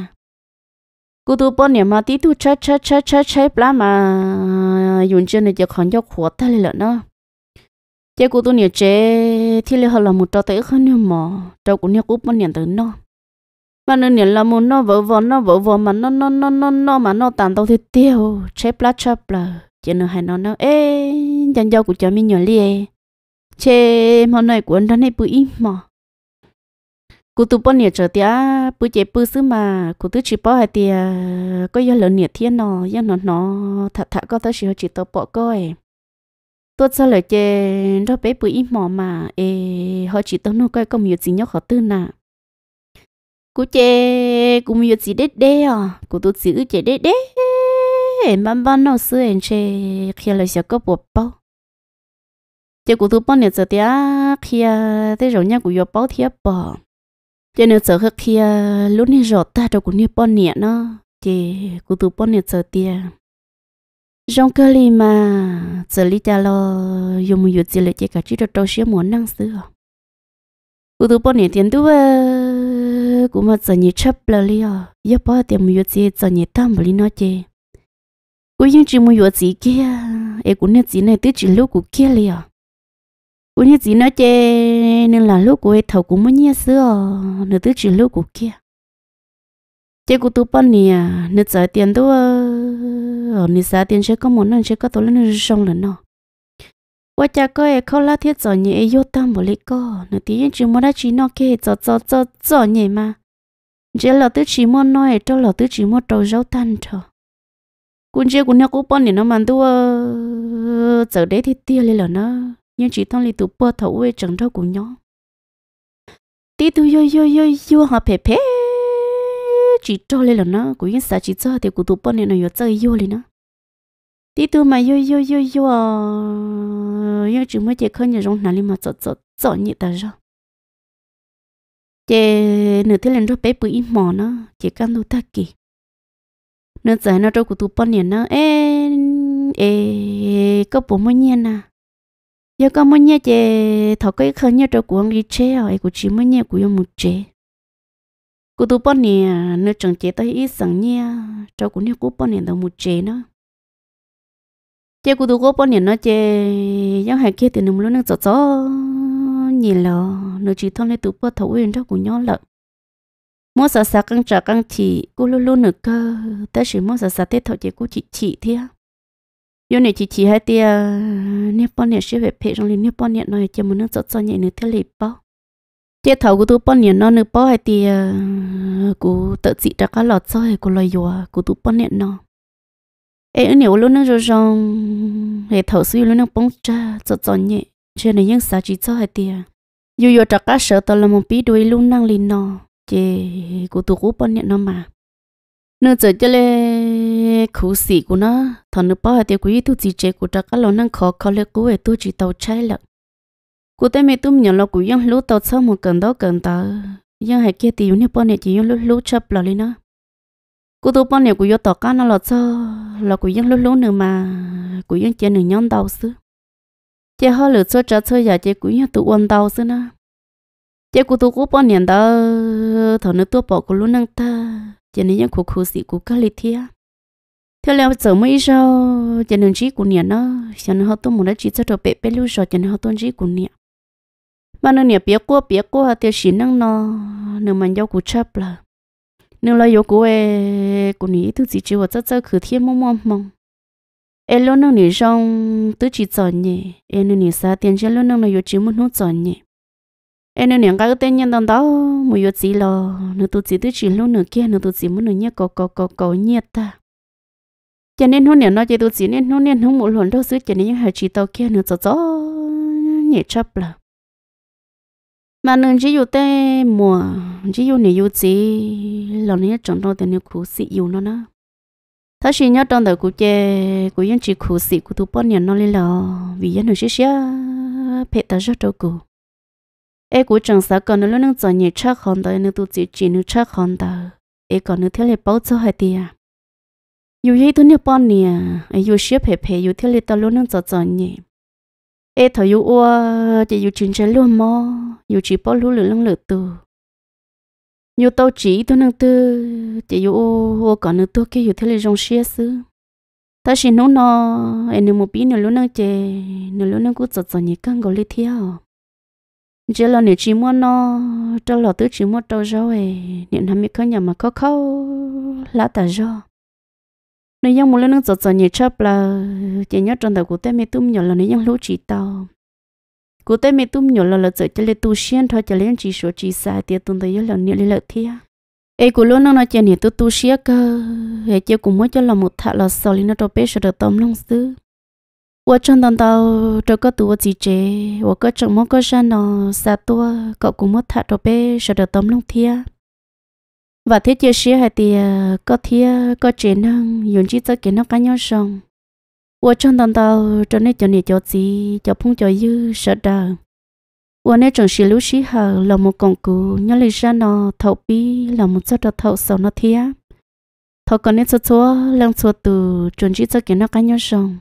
cô tu bao nhiêu mà tí tu chơi chơi chơi chơi chơi e plá mà dùng chân này cho khỏi cho khóa ta lì nó chơi cô tu nhiều chế thì lì họ là một trò tới e không nhiều mà, trò của nhiều cũng bao nhiêu tới nó mà nó nhận là muốn nó vỡ vỡ nó vỡ vỡ mà nó nó nó nó nó mà nó tàn tao thì tiêu chép lá chép là chỉ nó hay nó nó ê chân dâu của cháu mình nhỏ liền chê mà này của anh đó này bụi mà cụ tụ bọn nhiệt trở tía bự chế bự xứ mà cụ tứ chỉ bỏ hai tía có do lớn nhiệt thiên nó do nó nó thật thật có tới chỉ chỉ tao bỏ coi tôi sao lời chê đó bé bự ít mà mà ê họ chỉ tao nó coi công việc gì nhóc họ tư nà cú chê cũng mi chỉ đế đế à cú tôi chỉ chê đế đế bán bán nó xưa anh chê khi là sẽ có bộ bao chê cú tôi bán nhiêu giờ thì khi thế rồi nhá cú yêu bao thiếp bỏ chê nếu giờ khi lúc này rồi ta đâu cú nhiêu bán nhiêu nó chê cú tôi bán nhiêu giờ thì trong cái này mà giờ li cha lo dùng một chút gì lại chê cả chỉ cho tôi xíu muốn năng xưa à. cú tôi bán nhiêu tiền tôi ơ cũng mà giờ nhị chấp là li à giờ bỏ tiền mua gì giờ nhị tam bờ li nó chê cô nhưng chỉ mua gì kia em cũng nhận gì này tới chỉ lúc của kia li à cô nhận gì nó chê nên là lúc của em thầu cũng mới nhớ xưa nên tới chỉ lúc của kia chế của tôi bọn nè nên giờ tiền tôi ờ, nên giá tiền sẽ có món ăn sẽ có tôi lên xong rồi nọ. ว่าจะก็เอเขาลาเทียจอเนี่ยยุตังบลิก็หนูตียังจีมอได้จีนอเกจอจอจอจอเนี่ยมาเจ้าเราตื้อจีมอน้อยเจ้าเราตื้อจีมอโตเจ้าตันเถอะกูเจ้ากูเนี่ยกูป้อนเนี่ยน้ำมันตัวเจอได้ที่เตี้ยเลยเหรอเนาะยังจีต้องรีตุปอเถอะเว้ยจังเท่ากูย้อตีตัวย่อยย่อยย่อยย่อยหาเพ่เพ่จีโตเลยเหรอเนาะกูยังสาจีจ้าเดี๋ยวกูตุปอนเนี่ยหนูอยู่เจอโยเลยนะ đi tu mà yo yo yo yo yo chỉ mới chỉ khơi nhà rong nào đi mà chợ chợ chợ nhị ta rồi chị nửa thế lần rồi bé bự im mỏ nó chị can tu ta kì nửa giờ nó trâu của tu bón nhà nó ê ê có bố mới nhiên à giờ có mới nhiêu chị thọ cái khơi nhà trâu của ông đi chế rồi của chỉ mới nhiên của ông một chế của tu bón nè, nửa chồng chị tới ít sẵn nha trâu của nhà của bón nhà đâu một chế nó chế cụ tu cố bọn nó chế giống hai kia thì nó muốn nó chó chó nhìn lò nó chỉ thon lên tụ bơ thấu yên cho cụ nhỏ lợn mua sợ sợ căng trở căng chỉ cụ luôn luôn được cơ ta chỉ mua sợ sợ tết thọ chế cụ chỉ chỉ thế yêu này chỉ chỉ hai tia nếp bọn nè sẽ về phê trong liền nếp bọn nè nói chế muốn nó chó chó nhảy nữa thế lì bao chế thầu của tôi bọn nè nó nữa bao hai tia cụ tự chỉ đã có lọt soi cụ lời dùa cụ tu bọn nè nó ai anh nhiều luôn nó rồi rong hệ thầu suy luôn nó bóng cha cho cho nhẹ trên nên những sao chỉ cho hai tia dù dù trạc cá sợ tao là một bí đuôi luôn năng liền nọ chê của tụ cú bận nhận nó mà nó chờ cho lê khủ sĩ của nó thằng nó bảo hai tia quý tu chỉ chế của trạc cá lo năng khó khó lê cú về tu chỉ tàu chạy lận của tay mấy tụm nhận lo của dùng lú tàu sau một cần đó cần tờ nhưng hai kia tiêu nếp bọn này chỉ dân lú lú chấp là lên nó cô tu bao nhiêu cô vô tọt cá nó lọt sơ là cô dân lú lú nữa mà cô dân chơi nửa nhon đầu xứ chơi hơi lửa sơ trở sơ giờ chơi cú dân tụ ôn đầu xứ nữa chơi cú tu cú bao nhiêu đó thằng nữa tu bỏ cú lú năng ta chơi nửa dân cú cú xị cú cá lịt thia theo leo giờ mới sao chơi nửa chỉ cú niệm nó chơi nửa họ tu một chỉ cho trở bẹp bẹp lú rồi chơi nửa họ tu chỉ cú niệm mà nửa niệm bía cua bía cua thì chỉ năng nó nửa mình giao cú chấp là nếu là yêu của em của ní tôi chỉ chịu ở rất rất khử thiên mong mong mong em lo nào ní trong tôi chỉ chọn nhỉ em nương ní sa tiền cho lo nào là yêu chỉ muốn nó chọn nhỉ em lúc này cái tên nhân đàn đó mua yêu chỉ lo nếu tôi chỉ tôi chỉ lúc nào kia nếu tôi chỉ muốn nó nhớ có có có có nhiệt ta cho nên hôm nay nó chỉ tôi chỉ nên hôm nay không một lần đâu xứ cho nên những hạt chỉ tao kia nữa cho cho nhẹ chấp là mà nên chỉ yêu tên mùa chỉ yêu này yêu gì lo này chọn đâu thì nếu khổ sĩ yêu nó nữa thế thì nhớ trong đầu của chị của những chị khổ sĩ của tụi bọn nhà nó lên lò vì những người xí xí phải ta rất đau cô ai cũng chẳng sao con nó luôn chọn nhà chắc hơn đời nó tụi chị chỉ nó chắc hơn đời ai còn nó theo lại bảo cho hai à? yêu gì tụi nó bọn nhà ai yêu xí phải phải yêu theo lại ta luôn nên chọn chọn nhà ê thở yêu ua chỉ yêu chuyện chơi luôn mò yêu chỉ bỏ lũ lửa lông lửa từ yêu tao chỉ tôi năng tư chỉ yêu ua còn nữa tôi kia yêu thế là rong xia xứ ta chỉ nấu nó em nếu một bên nữa luôn năng chè nữa luôn năng cút giật giật nhỉ căng gọi lấy theo chỉ là nếu chỉ mua nó cho lọ tứ chỉ mua trâu rau ấy nếu nằm miệng khó nhà mà khó khâu lá tạ rau nếu giống một lần nó giật giật nhẹ chấp là chỉ nhớ trong đầu của tôi mẹ tung nhỏ là nếu giống lũ chỉ to của tôi mẹ tung nhỏ là là chỉ cho lên tu xuyên thôi cho lên chỉ số chỉ sai tiệt tung tới là nhẹ lên lợi thia ấy của lũ nó nó chỉ nhẹ tu tu xuyên cơ ấy chỉ cũng mới cho là một thà là sau lên nó cho bé sẽ được tôm long sư 我正当到这个多季节，我个怎么个山呢？啥多，搞古么塔着呗，舍得东弄天。và thế chia sẻ hay thì có thế có chế năng dùng chỉ cho cái nó cá nhau xong và trong đồng tàu cho nên cho nên cho gì cho phong cho dư sợ đời và nên trong sự lưu sĩ hờ là một công cụ nhớ lý ra nó thấu bi là một chất đợt thấu sầu nó thế thấu còn nên cho chúa lăng chúa từ chuẩn chỉ cho cái nó cá nhau xong